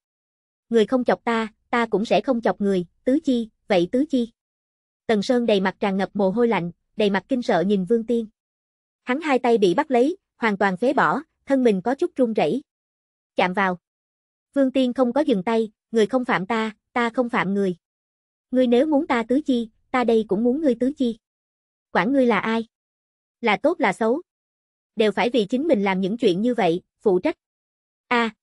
Người không chọc ta, ta cũng sẽ không chọc người, tứ chi, vậy tứ chi. Tần Sơn đầy mặt tràn ngập mồ hôi lạnh, đầy mặt kinh sợ nhìn Vương Tiên. Hắn hai tay bị bắt lấy, hoàn toàn phế bỏ, thân mình có chút run rẩy. Chạm vào. Vương Tiên không có dừng tay, người không phạm ta, ta không phạm người. Ngươi nếu muốn ta tứ chi, ta đây cũng muốn ngươi tứ chi. Quản ngươi là ai? Là tốt là xấu? Đều phải vì chính mình làm những chuyện như vậy, phụ trách. A. À.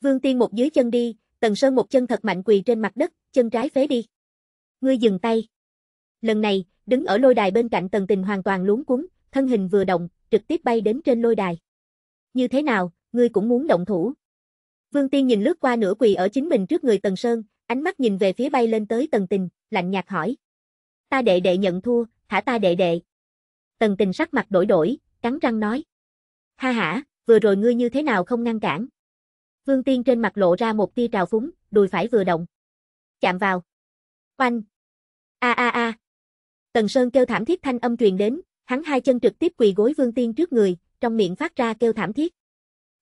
Vương Tiên một dưới chân đi, Tần Sơn một chân thật mạnh quỳ trên mặt đất, chân trái phế đi. Ngươi dừng tay. Lần này, đứng ở lôi đài bên cạnh Tần Tình hoàn toàn luống cuống, thân hình vừa động, trực tiếp bay đến trên lôi đài như thế nào, ngươi cũng muốn động thủ. Vương Tiên nhìn lướt qua nửa quỳ ở chính mình trước người Tần Sơn, ánh mắt nhìn về phía bay lên tới Tần Tình, lạnh nhạt hỏi. Ta đệ đệ nhận thua, thả ta đệ đệ. Tần Tình sắc mặt đổi đổi, cắn răng nói. Ha ha, vừa rồi ngươi như thế nào không ngăn cản. Vương Tiên trên mặt lộ ra một tia trào phúng, đùi phải vừa động. Chạm vào. Oanh. A a a. Tần Sơn kêu thảm thiết thanh âm truyền đến, hắn hai chân trực tiếp quỳ gối Vương Tiên trước người, trong miệng phát ra kêu thảm thiết.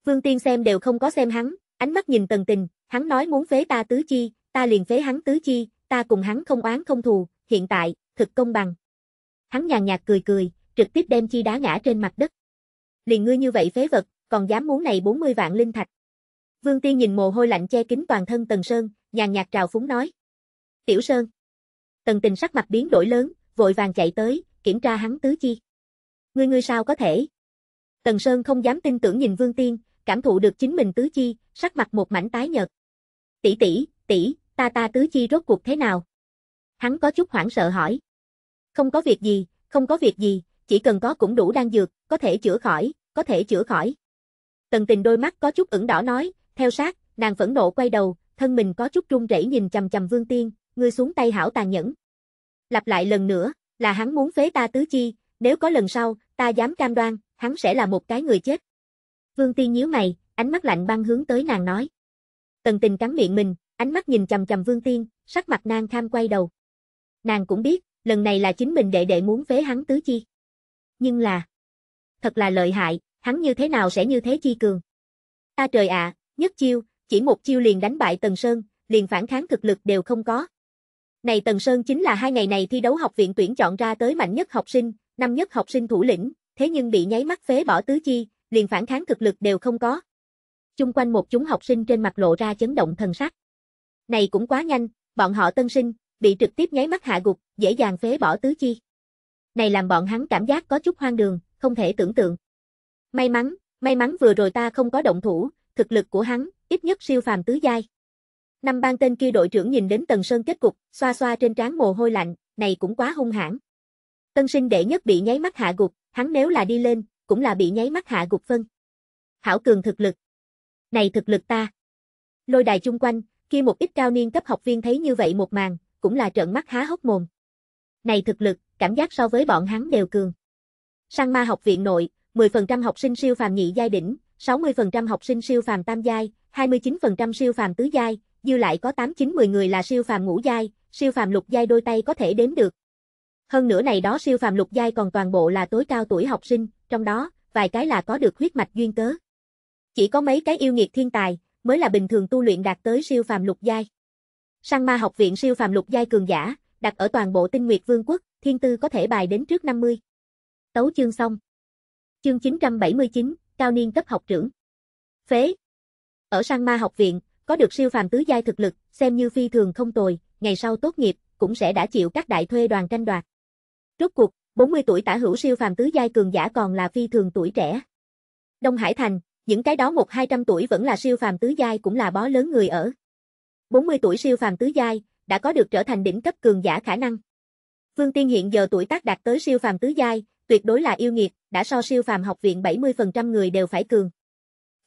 Vương Tiên xem đều không có xem hắn, ánh mắt nhìn tần tình, hắn nói muốn phế ta tứ chi, ta liền phế hắn tứ chi, ta cùng hắn không oán không thù, hiện tại, thực công bằng. Hắn nhàn nhạt cười cười, trực tiếp đem chi đá ngã trên mặt đất. Liền ngươi như vậy phế vật, còn dám muốn này 40 vạn linh thạch. Vương Tiên nhìn mồ hôi lạnh che kín toàn thân Tần Sơn, nhàn nhạt trào phúng nói. Tiểu Sơn. Tần tình sắc mặt biến đổi lớn, vội vàng chạy tới, kiểm tra hắn tứ chi. Ngươi ngươi sao có thể, Tần Sơn không dám tin tưởng nhìn Vương Tiên, cảm thụ được chính mình tứ chi, sắc mặt một mảnh tái nhợt. Tỷ tỷ, tỷ, ta ta tứ chi rốt cuộc thế nào? Hắn có chút hoảng sợ hỏi. Không có việc gì, không có việc gì, chỉ cần có cũng đủ đan dược, có thể chữa khỏi, có thể chữa khỏi. Tần tình đôi mắt có chút ửng đỏ nói, theo sát, nàng phẫn nộ quay đầu, thân mình có chút run rẩy nhìn chầm chầm Vương Tiên, ngươi xuống tay hảo tàn nhẫn. Lặp lại lần nữa, là hắn muốn phế ta tứ chi, nếu có lần sau, ta dám cam đoan, hắn sẽ là một cái người chết. Vương Tiên nhíu mày, ánh mắt lạnh băng hướng tới nàng nói. Tần tình cắn miệng mình, ánh mắt nhìn chầm chầm Vương Tiên, sắc mặt nàng kham quay đầu. Nàng cũng biết, lần này là chính mình đệ đệ muốn phế hắn tứ chi. Nhưng là... Thật là lợi hại, hắn như thế nào sẽ như thế chi cường. Ta trời ạ, à, nhất chiêu, chỉ một chiêu liền đánh bại Tần Sơn, liền phản kháng thực lực đều không có. Này Tần Sơn chính là hai ngày này thi đấu học viện tuyển chọn ra tới mạnh nhất học sinh, năm nhất học sinh thủ lĩnh, thế nhưng bị nháy mắt phế bỏ tứ chi, liền phản kháng thực lực đều không có. Chung quanh một chúng học sinh trên mặt lộ ra chấn động thần sắc. Này cũng quá nhanh, bọn họ tân sinh, bị trực tiếp nháy mắt hạ gục, dễ dàng phế bỏ tứ chi. Này làm bọn hắn cảm giác có chút hoang đường, không thể tưởng tượng. May mắn, may mắn vừa rồi ta không có động thủ, thực lực của hắn, ít nhất siêu phàm tứ giai. Năm ban tên kia đội trưởng nhìn đến Tần Sơn kết cục, xoa xoa trên trán mồ hôi lạnh, này cũng quá hung hãn. Tân sinh đệ nhất bị nháy mắt hạ gục, hắn nếu là đi lên, cũng là bị nháy mắt hạ gục phân. Hảo cường thực lực. Này thực lực ta. Lôi đài chung quanh, kia một ít cao niên cấp học viên thấy như vậy một màn, cũng là trợn mắt há hốc mồm. Này thực lực, cảm giác so với bọn hắn đều cường. Sang ma học viện nội, 10% học sinh siêu phàm nhị giai đỉnh, 60% học sinh siêu phàm tam giai, 29% siêu phàm tứ giai, dư lại có 8-9-10 người là siêu phàm ngũ giai, siêu phàm lục giai đôi tay có thể đếm được. Hơn nữa này đó siêu phàm lục giai còn toàn bộ là tối cao tuổi học sinh, trong đó, vài cái là có được huyết mạch duyên cớ. Chỉ có mấy cái yêu nghiệt thiên tài, mới là bình thường tu luyện đạt tới siêu phàm lục giai. Sang ma học viện siêu phàm lục giai cường giả, đặt ở toàn bộ tinh nguyệt vương quốc, thiên tư có thể bài đến trước 50. Tấu chương xong. Chương 979, cao niên cấp học trưởng. Phế. Ở sang ma học viện, có được siêu phàm tứ giai thực lực, xem như phi thường không tồi, ngày sau tốt nghiệp, cũng sẽ đã chịu các đại thuê đoàn tranh đoạt. Rốt cuộc, 40 tuổi tả hữu siêu phàm tứ giai cường giả còn là phi thường tuổi trẻ. Đông Hải Thành, những cái đó một hai trăm tuổi vẫn là siêu phàm tứ giai cũng là bó lớn người ở. 40 tuổi siêu phàm tứ giai, đã có được trở thành đỉnh cấp cường giả khả năng. Vương Tiên hiện giờ tuổi tác đạt tới siêu phàm tứ giai, tuyệt đối là yêu nghiệt, đã so siêu phàm học viện 70% người đều phải cường.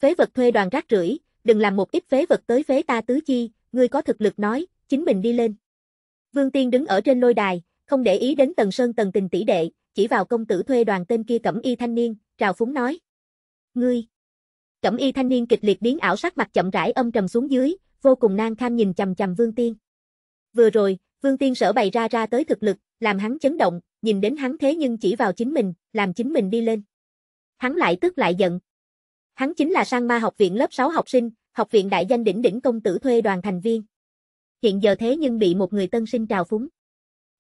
Phế vật thuê đoàn rác rưởi, đừng làm một ít phế vật tới phế ta tứ chi, ngươi có thực lực nói, chính mình đi lên. Vương Tiên đứng ở trên lôi đài, không để ý đến Tần Sơn Tần tình tỷ đệ, chỉ vào công tử thuê đoàn tên kia cẩm y thanh niên, trào phúng nói. Ngươi! Cẩm y thanh niên kịch liệt biến ảo sắc mặt chậm rãi âm trầm xuống dưới, vô cùng nang kham nhìn chầm chầm Vương Tiên. Vừa rồi, Vương Tiên sở bày ra ra tới thực lực, làm hắn chấn động, nhìn đến hắn thế nhưng chỉ vào chính mình, làm chính mình đi lên. Hắn lại tức lại giận. Hắn chính là sang ma học viện lớp 6 học sinh, học viện đại danh đỉnh đỉnh công tử thuê đoàn thành viên. Hiện giờ thế nhưng bị một người tân sinh trào phúng.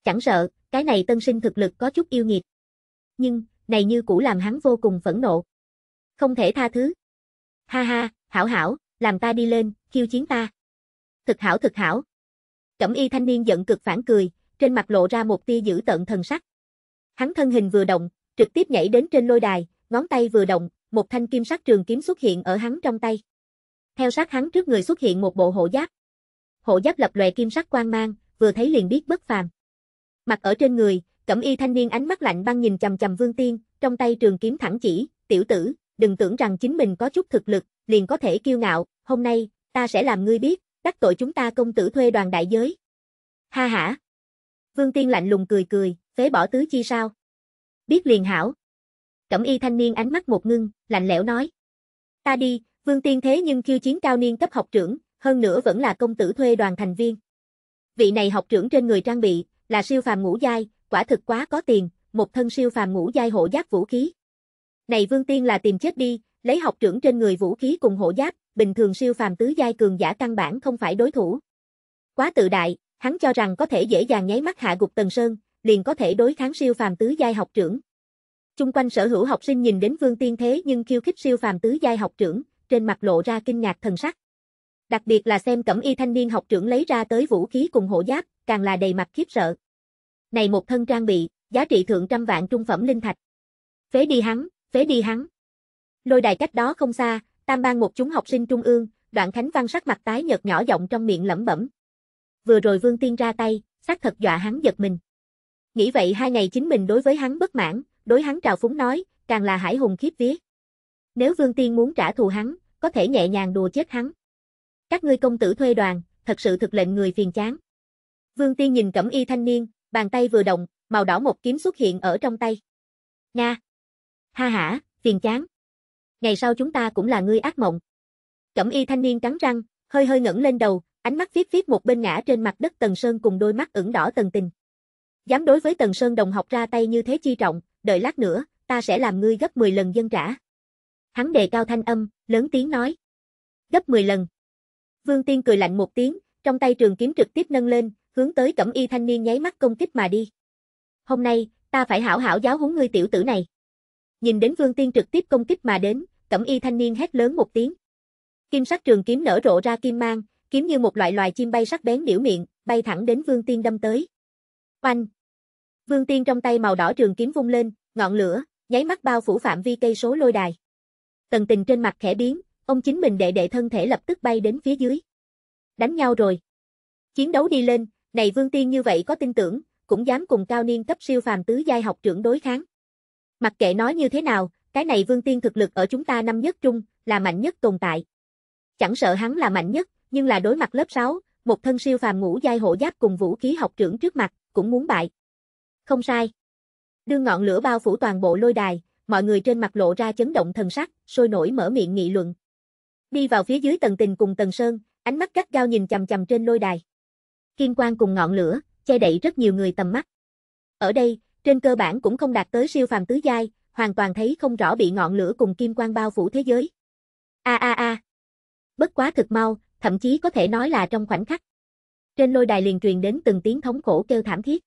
Chẳng sợ, cái này tân sinh thực lực có chút yêu nghiệt. Nhưng, này như cũ làm hắn vô cùng phẫn nộ. Không thể tha thứ. Ha ha, hảo hảo, làm ta đi lên, khiêu chiến ta. Thực hảo thực hảo. Cẩm y thanh niên giận cực phản cười, trên mặt lộ ra một tia dữ tợn thần sắc. Hắn thân hình vừa động, trực tiếp nhảy đến trên lôi đài, ngón tay vừa động, một thanh kim sắc trường kiếm xuất hiện ở hắn trong tay. Theo sát hắn trước người xuất hiện một bộ hộ giáp. Hộ giáp lập lòe kim sắc quang mang, vừa thấy liền biết bất phàm. Mặc ở trên người, cẩm y thanh niên ánh mắt lạnh băng nhìn chầm chầm Vương Tiên, trong tay trường kiếm thẳng chỉ, tiểu tử, đừng tưởng rằng chính mình có chút thực lực, liền có thể kiêu ngạo, hôm nay, ta sẽ làm ngươi biết, đắc tội chúng ta công tử thuê đoàn đại giới. Ha ha! Vương Tiên lạnh lùng cười cười, phế bỏ tứ chi sao? Biết liền hảo. Cẩm y thanh niên ánh mắt một ngưng, lạnh lẽo nói. Ta đi, Vương Tiên thế nhưng khiêu chiến cao niên cấp học trưởng, hơn nữa vẫn là công tử thuê đoàn thành viên. Vị này học trưởng trên người trang bị, là siêu phàm ngũ giai, quả thực quá có tiền, một thân siêu phàm ngũ giai hộ giáp vũ khí. Này Vương Tiên là tìm chết đi, lấy học trưởng trên người vũ khí cùng hộ giáp, bình thường siêu phàm tứ giai cường giả căn bản không phải đối thủ. Quá tự đại, hắn cho rằng có thể dễ dàng nháy mắt hạ gục Tần Sơn, liền có thể đối kháng siêu phàm tứ giai học trưởng. Chung quanh sở hữu học sinh nhìn đến Vương Tiên thế nhưng khiêu khích siêu phàm tứ giai học trưởng, trên mặt lộ ra kinh ngạc thần sắc. Đặc biệt là xem Cẩm Y thanh niên học trưởng lấy ra tới vũ khí cùng hộ giáp, càng là đầy mặt khiếp sợ. Này một thân trang bị, giá trị thượng trăm vạn trung phẩm linh thạch. Phế đi hắn, phế đi hắn. Lôi đài cách đó không xa, tam bang một chúng học sinh trung ương, đoạn khánh văn sắc mặt tái nhợt nhỏ giọng trong miệng lẩm bẩm. Vừa rồi vương tiên ra tay, xác thật dọa hắn giật mình. Nghĩ vậy hai ngày chính mình đối với hắn bất mãn, đối hắn trào phúng nói, càng là hải hùng khiếp viết. Nếu vương tiên muốn trả thù hắn, có thể nhẹ nhàng đùa chết hắn. Các ngươi công tử thuê đoàn, thật sự thực lệnh người phiền chán. Vương Tiên nhìn cẩm y thanh niên, bàn tay vừa động, màu đỏ một kiếm xuất hiện ở trong tay. Nga! Ha hả, phiền chán. Ngày sau chúng ta cũng là ngươi ác mộng. Cẩm y thanh niên cắn răng, hơi hơi ngẩng lên đầu, ánh mắt viết viết một bên ngã trên mặt đất Tần Sơn cùng đôi mắt ửng đỏ tần tình. Dám đối với Tần Sơn đồng học ra tay như thế chi trọng, đợi lát nữa, ta sẽ làm ngươi gấp 10 lần dân trả. Hắn đề cao thanh âm, lớn tiếng nói. Gấp 10 lần. Vương Tiên cười lạnh một tiếng, trong tay trường kiếm trực tiếp nâng lên, hướng tới cẩm y thanh niên nháy mắt công kích mà đi. Hôm nay, ta phải hảo hảo giáo huấn ngươi tiểu tử này. Nhìn đến Vương Tiên trực tiếp công kích mà đến, cẩm y thanh niên hét lớn một tiếng. Kim sắc trường kiếm nở rộ ra kim mang, kiếm như một loại loài chim bay sắc bén điểu miệng, bay thẳng đến Vương Tiên đâm tới. Oanh! Vương Tiên trong tay màu đỏ trường kiếm vung lên, ngọn lửa, nháy mắt bao phủ phạm vi cây số lôi đài. Tần tình trên mặt khẽ biến, ông chính mình đệ đệ thân thể lập tức bay đến phía dưới. Đánh nhau rồi. Chiến đấu đi lên, này vương tiên như vậy có tin tưởng, cũng dám cùng cao niên cấp siêu phàm tứ giai học trưởng đối kháng. Mặc kệ nói như thế nào, cái này vương tiên thực lực ở chúng ta năm nhất trung, là mạnh nhất tồn tại. Chẳng sợ hắn là mạnh nhất, nhưng là đối mặt lớp 6, một thân siêu phàm ngũ giai hộ giáp cùng vũ khí học trưởng trước mặt, cũng muốn bại. Không sai. Đưa ngọn lửa bao phủ toàn bộ lôi đài, mọi người trên mặt lộ ra chấn động thần sắc, sôi nổi mở miệng nghị luận. Đi vào phía dưới tầng tình cùng tầng sơn, ánh mắt cắt gao nhìn chầm chầm trên lôi đài kiên quang cùng ngọn lửa, che đậy rất nhiều người tầm mắt. Ở đây, trên cơ bản cũng không đạt tới siêu phàm tứ giai, hoàn toàn thấy không rõ bị ngọn lửa cùng kim quang bao phủ thế giới. A a a. Bất quá thực mau, thậm chí có thể nói là trong khoảnh khắc. Trên lôi đài liền truyền đến từng tiếng thống khổ kêu thảm thiết.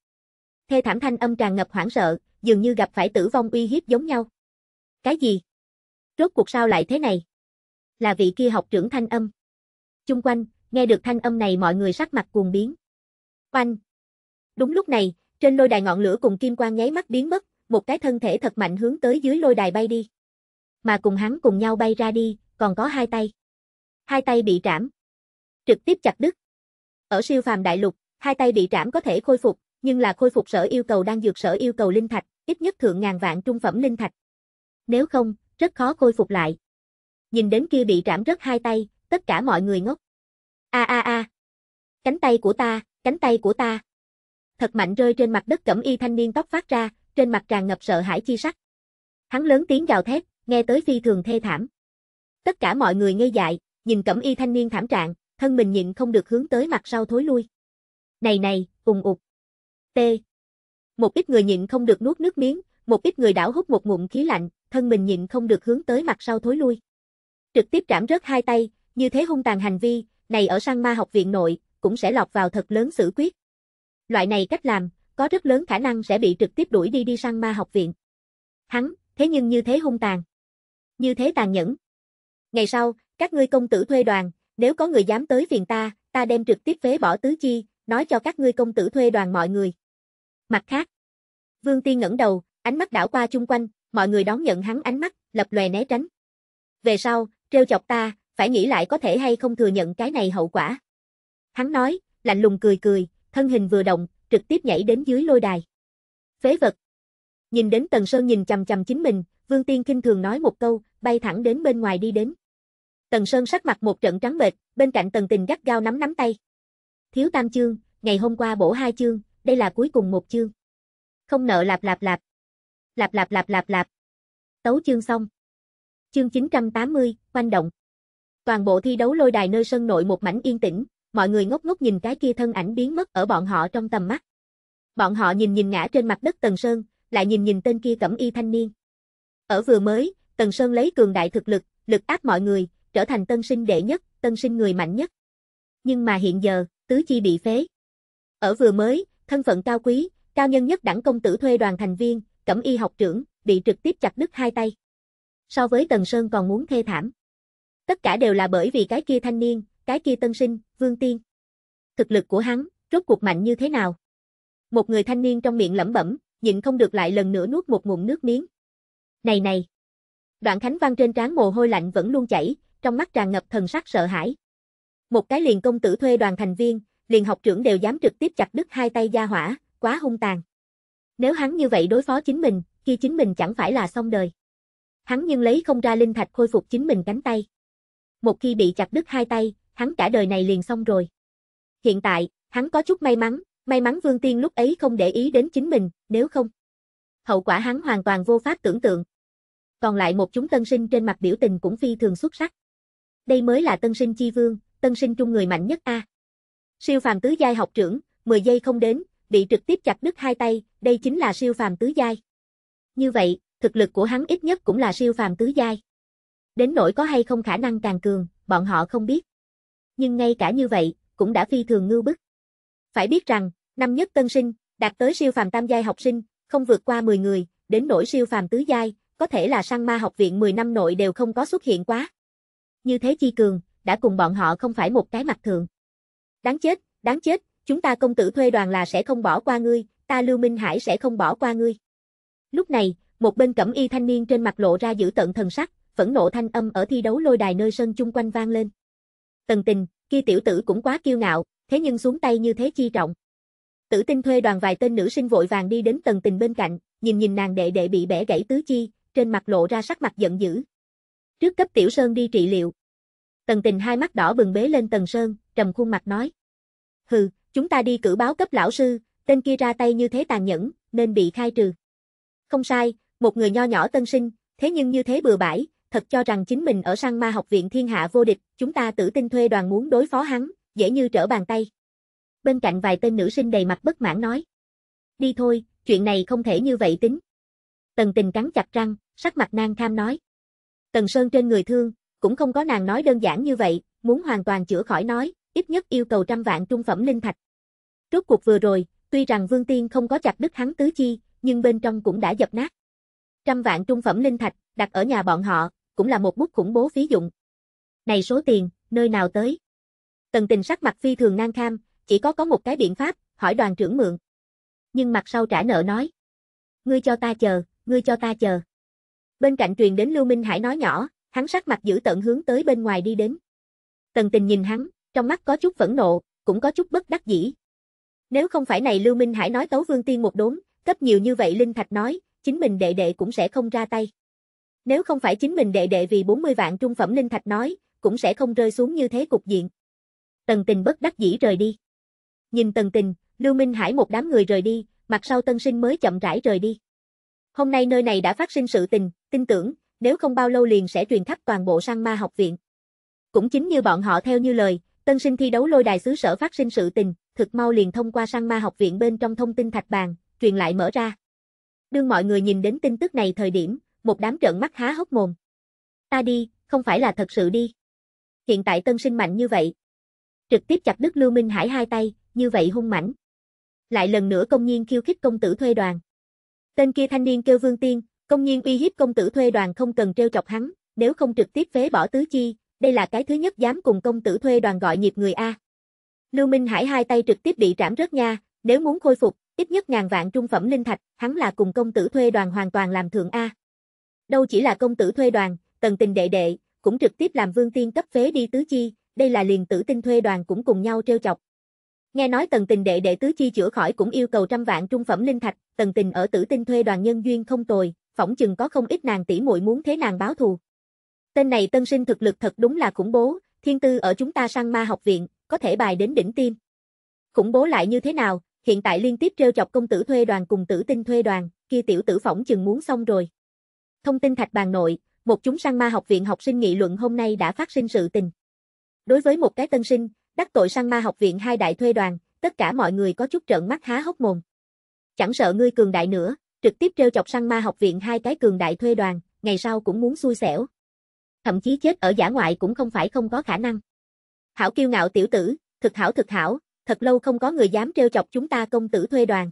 Thê thảm thanh âm tràn ngập hoảng sợ, dường như gặp phải tử vong uy hiếp giống nhau. Cái gì? Rốt cuộc sao lại thế này? Là vị kia học trưởng thanh âm. Chung quanh, nghe được thanh âm này mọi người sắc mặt cuồng biến. Oanh! Đúng lúc này, trên lôi đài ngọn lửa cùng kim quang nháy mắt biến mất, một cái thân thể thật mạnh hướng tới dưới lôi đài bay đi. Mà cùng hắn cùng nhau bay ra đi, còn có hai tay. Hai tay bị trảm. Trực tiếp chặt đứt. Ở siêu phàm đại lục, hai tay bị trảm có thể khôi phục, nhưng là khôi phục sở yêu cầu đang dược sở yêu cầu linh thạch, ít nhất thượng ngàn vạn trung phẩm linh thạch. Nếu không, rất khó khôi phục lại. Nhìn đến kia bị trảm rớt hai tay, tất cả mọi người ngốc. A a a. Cánh tay của ta, cánh tay của ta. Thật mạnh rơi trên mặt đất cẩm y thanh niên tóc phát ra, trên mặt tràn ngập sợ hãi chi sắc. Hắn lớn tiếng gào thét, nghe tới phi thường thê thảm. Tất cả mọi người ngây dại, nhìn cẩm y thanh niên thảm trạng, thân mình nhịn không được hướng tới mặt sau thối lui. Này này, ùng ụt. T. Một ít người nhịn không được nuốt nước miếng, một ít người đảo hút một ngụm khí lạnh, thân mình nhịn không được hướng tới mặt sau thối lui. Trực tiếp trảm rớt hai tay, như thế hung tàn hành vi, này ở sang ma học viện nội, cũng sẽ lọt vào thật lớn xử quyết. Loại này cách làm, có rất lớn khả năng sẽ bị trực tiếp đuổi đi đi sang ma học viện. Hắn, thế nhưng như thế hung tàn. Như thế tàn nhẫn. Ngày sau, các ngươi công tử thuê đoàn, nếu có người dám tới phiền ta, ta đem trực tiếp phế bỏ tứ chi, nói cho các ngươi công tử thuê đoàn mọi người. Mặt khác, Vương Tiên ngẩng đầu, ánh mắt đảo qua chung quanh, mọi người đón nhận hắn ánh mắt, lập lòe né tránh. Về sau, trêu chọc ta, phải nghĩ lại có thể hay không thừa nhận cái này hậu quả. Hắn nói, lạnh lùng cười cười, thân hình vừa động, trực tiếp nhảy đến dưới lôi đài. Phế vật. Nhìn đến Tần Sơn nhìn chằm chằm chính mình, Vương Tiên kinh thường nói một câu, bay thẳng đến bên ngoài đi đến. Tần Sơn sắc mặt một trận trắng bệch, bên cạnh Tần Tình gắt gao nắm nắm tay. Thiếu tam chương, ngày hôm qua bổ hai chương, đây là cuối cùng một chương. Không nợ lạp lạp lạp. Lạp lạp lạp lạp lạp. Tấu chương xong. Chương 980, quanh động. Toàn bộ thi đấu lôi đài nơi sân nội một mảnh yên tĩnh, mọi người ngốc ngốc nhìn cái kia thân ảnh biến mất ở bọn họ trong tầm mắt. Bọn họ nhìn nhìn ngã trên mặt đất Tần Sơn, lại nhìn nhìn tên kia cẩm y thanh niên. Ở vừa mới, Tần Sơn lấy cường đại thực lực, lực áp mọi người, trở thành tân sinh đệ nhất, tân sinh người mạnh nhất. Nhưng mà hiện giờ, tứ chi bị phế. Ở vừa mới, thân phận cao quý, cao nhân nhất đẳng công tử thuê đoàn thành viên, cẩm y học trưởng, bị trực tiếp chặt đứt hai tay. So với Tần Sơn còn muốn thê thảm. Tất cả đều là bởi vì cái kia thanh niên, cái kia tân sinh, Vương Tiên. Thực lực của hắn, rốt cuộc mạnh như thế nào? Một người thanh niên trong miệng lẩm bẩm, nhịn không được lại lần nữa nuốt một ngụm nước miếng. Này này! Đoạn Khánh Văn trên trán mồ hôi lạnh vẫn luôn chảy, trong mắt tràn ngập thần sắc sợ hãi. Một cái liền công tử thuê đoàn thành viên, liền học trưởng đều dám trực tiếp chặt đứt hai tay gia hỏa, quá hung tàn. Nếu hắn như vậy đối phó chính mình, khi chính mình chẳng phải là xong đời. Hắn nhưng lấy không ra linh thạch khôi phục chính mình cánh tay một khi bị chặt đứt hai tay, hắn cả đời này liền xong rồi. Hiện tại, hắn có chút may mắn, may mắn Vương Tiên lúc ấy không để ý đến chính mình, nếu không. Hậu quả hắn hoàn toàn vô pháp tưởng tượng. Còn lại một chúng tân sinh trên mặt biểu tình cũng phi thường xuất sắc. Đây mới là tân sinh chi vương, tân sinh trung người mạnh nhất A. Siêu phàm tứ giai học trưởng, 10 giây không đến, bị trực tiếp chặt đứt hai tay, đây chính là siêu phàm tứ giai. Như vậy, thực lực của hắn ít nhất cũng là siêu phàm tứ giai. Đến nỗi có hay không khả năng càng cường, bọn họ không biết. Nhưng ngay cả như vậy, cũng đã phi thường ngưu bức. Phải biết rằng, năm nhất tân sinh, đạt tới siêu phàm tam giai học sinh, không vượt qua 10 người, đến nỗi siêu phàm tứ giai, có thể là sang ma học viện 10 năm nội đều không có xuất hiện quá. Như thế chi cường, đã cùng bọn họ không phải một cái mặt thường. Đáng chết, đáng chết, chúng ta công tử thuê đoàn là sẽ không bỏ qua ngươi, ta Lưu Minh Hải sẽ không bỏ qua ngươi. Lúc này, một bên cẩm y thanh niên trên mặt lộ ra giữ tận thần sắc, phẫn nộ thanh âm ở thi đấu lôi đài nơi sân chung quanh vang lên. Tần tình, kia tiểu tử cũng quá kiêu ngạo, thế nhưng xuống tay như thế chi trọng. Tử tinh thuê đoàn vài tên nữ sinh vội vàng đi đến tần tình bên cạnh, nhìn nhìn nàng đệ đệ bị bẻ gãy tứ chi, trên mặt lộ ra sắc mặt giận dữ. Trước cấp tiểu sơn đi trị liệu. Tần tình hai mắt đỏ bừng bế lên tần sơn, trầm khuôn mặt nói. Hừ, chúng ta đi cử báo cấp lão sư, tên kia ra tay như thế tàn nhẫn, nên bị khai trừ. Không sai, một người nho nhỏ tân sinh, thế nhưng như thế bừa bãi, thật cho rằng chính mình ở sang ma học viện thiên hạ vô địch, chúng ta tự tin thuê đoàn muốn đối phó hắn, dễ như trở bàn tay. Bên cạnh vài tên nữ sinh đầy mặt bất mãn nói. Đi thôi, chuyện này không thể như vậy tính. Tần tình cắn chặt răng, sắc mặt nang tham nói. Tần Sơn trên người thương, cũng không có nàng nói đơn giản như vậy, muốn hoàn toàn chữa khỏi nói, ít nhất yêu cầu trăm vạn trung phẩm linh thạch. Rốt cuộc vừa rồi, tuy rằng Vương Tiên không có chặt đứt hắn tứ chi, nhưng bên trong cũng đã dập nát. Trăm vạn trung phẩm linh thạch, đặt ở nhà bọn họ, cũng là một bút khủng bố phí dụng. Này số tiền, nơi nào tới? Tần tình sắc mặt phi thường nan kham, chỉ có có một cái biện pháp, hỏi đoàn trưởng mượn. Nhưng mặt sau trả nợ nói. Ngươi cho ta chờ, ngươi cho ta chờ. Bên cạnh truyền đến Lưu Minh Hải nói nhỏ, hắn sắc mặt giữ tận hướng tới bên ngoài đi đến. Tần tình nhìn hắn, trong mắt có chút phẫn nộ, cũng có chút bất đắc dĩ. Nếu không phải này Lưu Minh Hải nói tấu vương tiên một đốn, cấp nhiều như vậy Linh Thạch nói, chính mình đệ đệ cũng sẽ không ra tay. Nếu không phải chính mình đệ đệ vì 40 vạn trung phẩm linh thạch nói, cũng sẽ không rơi xuống như thế cục diện. Tần tình bất đắc dĩ rời đi. Nhìn tần tình, Lưu Minh Hải một đám người rời đi, mặt sau tân sinh mới chậm rãi rời đi. Hôm nay nơi này đã phát sinh sự tình, tin tưởng, nếu không bao lâu liền sẽ truyền khắp toàn bộ sang ma học viện. Cũng chính như bọn họ theo như lời, tân sinh thi đấu lôi đài xứ sở phát sinh sự tình, thực mau liền thông qua sang ma học viện bên trong thông tin thạch bàn, truyền lại mở ra. Đương mọi người nhìn đến tin tức này thời điểm, một đám trợn mắt há hốc mồm. Ta đi, không phải là thật sự đi. Hiện tại tân sinh mạnh như vậy. Trực tiếp chặt đứt Lưu Minh Hải hai tay, như vậy hung mãnh. Lại lần nữa công nhiên khiêu khích công tử thuê đoàn. Tên kia thanh niên kêu Vương Tiên, công nhiên uy hiếp công tử thuê đoàn không cần treo chọc hắn, nếu không trực tiếp phế bỏ tứ chi, đây là cái thứ nhất dám cùng công tử thuê đoàn gọi nhịp người A. Lưu Minh Hải hai tay trực tiếp bị trảm rớt nha, nếu muốn khôi phục, ít nhất ngàn vạn trung phẩm linh thạch, hắn là cùng công tử thuê đoàn hoàn toàn làm thượng A. Đâu chỉ là công tử thuê đoàn, tần tình đệ đệ, cũng trực tiếp làm vương tiên cấp phế đi tứ chi, đây là liền tử tinh thuê đoàn cũng cùng nhau trêu chọc. Nghe nói tần tình đệ đệ tứ chi chữa khỏi cũng yêu cầu trăm vạn trung phẩm linh thạch, tần tình ở tử tinh thuê đoàn nhân duyên không tồi, phỏng chừng có không ít nàng tỷ muội muốn thế nàng báo thù. Tên này tân sinh thực lực thật đúng là khủng bố, thiên tư ở chúng ta sang ma học viện, có thể bài đến đỉnh tim. Khủng bố lại như thế nào, hiện tại liên tiếp trêu chọc công tử thuê đoàn cùng tử tinh thuê đoàn, kia tiểu tử phỏng chừng muốn xong rồi. Thông tin thạch bàn nội, một chúng săn ma học viện học sinh nghị luận hôm nay đã phát sinh sự tình. Đối với một cái tân sinh, đắc tội săn ma học viện hai đại thuê đoàn, tất cả mọi người có chút trợn mắt há hốc mồm. Chẳng sợ ngươi cường đại nữa, trực tiếp treo chọc săn ma học viện hai cái cường đại thuê đoàn, ngày sau cũng muốn xui xẻo. Thậm chí chết ở giả ngoại cũng không phải không có khả năng. Hảo kiêu ngạo tiểu tử, thực hảo thực hảo, thật lâu không có người dám treo chọc chúng ta công tử thuê đoàn.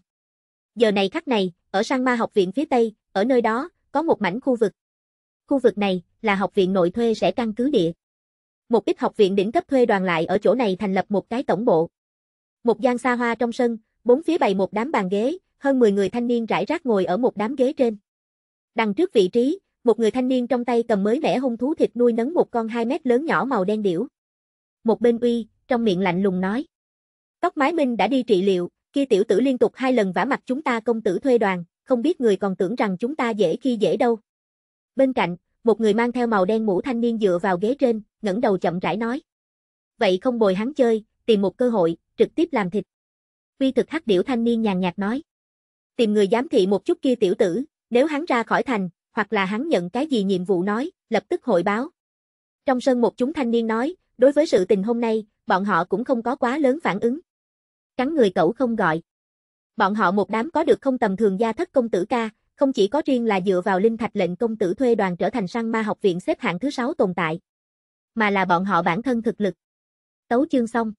Giờ này khắc này, ở sang ma học viện phía Tây, ở nơi đó, có một mảnh khu vực. Khu vực này là học viện nội thuê sẽ căn cứ địa. Một ít học viện đỉnh cấp thuê đoàn lại ở chỗ này thành lập một cái tổng bộ. Một gian xa hoa trong sân, bốn phía bày một đám bàn ghế, hơn 10 người thanh niên rải rác ngồi ở một đám ghế trên. Đằng trước vị trí, một người thanh niên trong tay cầm mới mẻ hung thú thịt nuôi nấng một con 2 mét lớn nhỏ màu đen điểu. Một bên uy, trong miệng lạnh lùng nói. Tóc mái minh đã đi trị liệu, kia tiểu tử liên tục hai lần vả mặt chúng ta công tử thuê đoàn, không biết người còn tưởng rằng chúng ta dễ khi dễ đâu. Bên cạnh, một người mang theo màu đen mũ thanh niên dựa vào ghế trên, ngẩng đầu chậm rãi nói. Vậy không bồi hắn chơi, tìm một cơ hội, trực tiếp làm thịt. Vi thực hắc điểu thanh niên nhàn nhạt nói. Tìm người giám thị một chút kia tiểu tử, nếu hắn ra khỏi thành, hoặc là hắn nhận cái gì nhiệm vụ nói, lập tức hội báo. Trong sân một chúng thanh niên nói, đối với sự tình hôm nay, bọn họ cũng không có quá lớn phản ứng. Cắn người cẩu không gọi. Bọn họ một đám có được không tầm thường gia thất công tử ca, không chỉ có riêng là dựa vào linh thạch lệnh công tử thuê đoàn trở thành sang ma học viện xếp hạng thứ 6 tồn tại, mà là bọn họ bản thân thực lực. Tấu chương xong.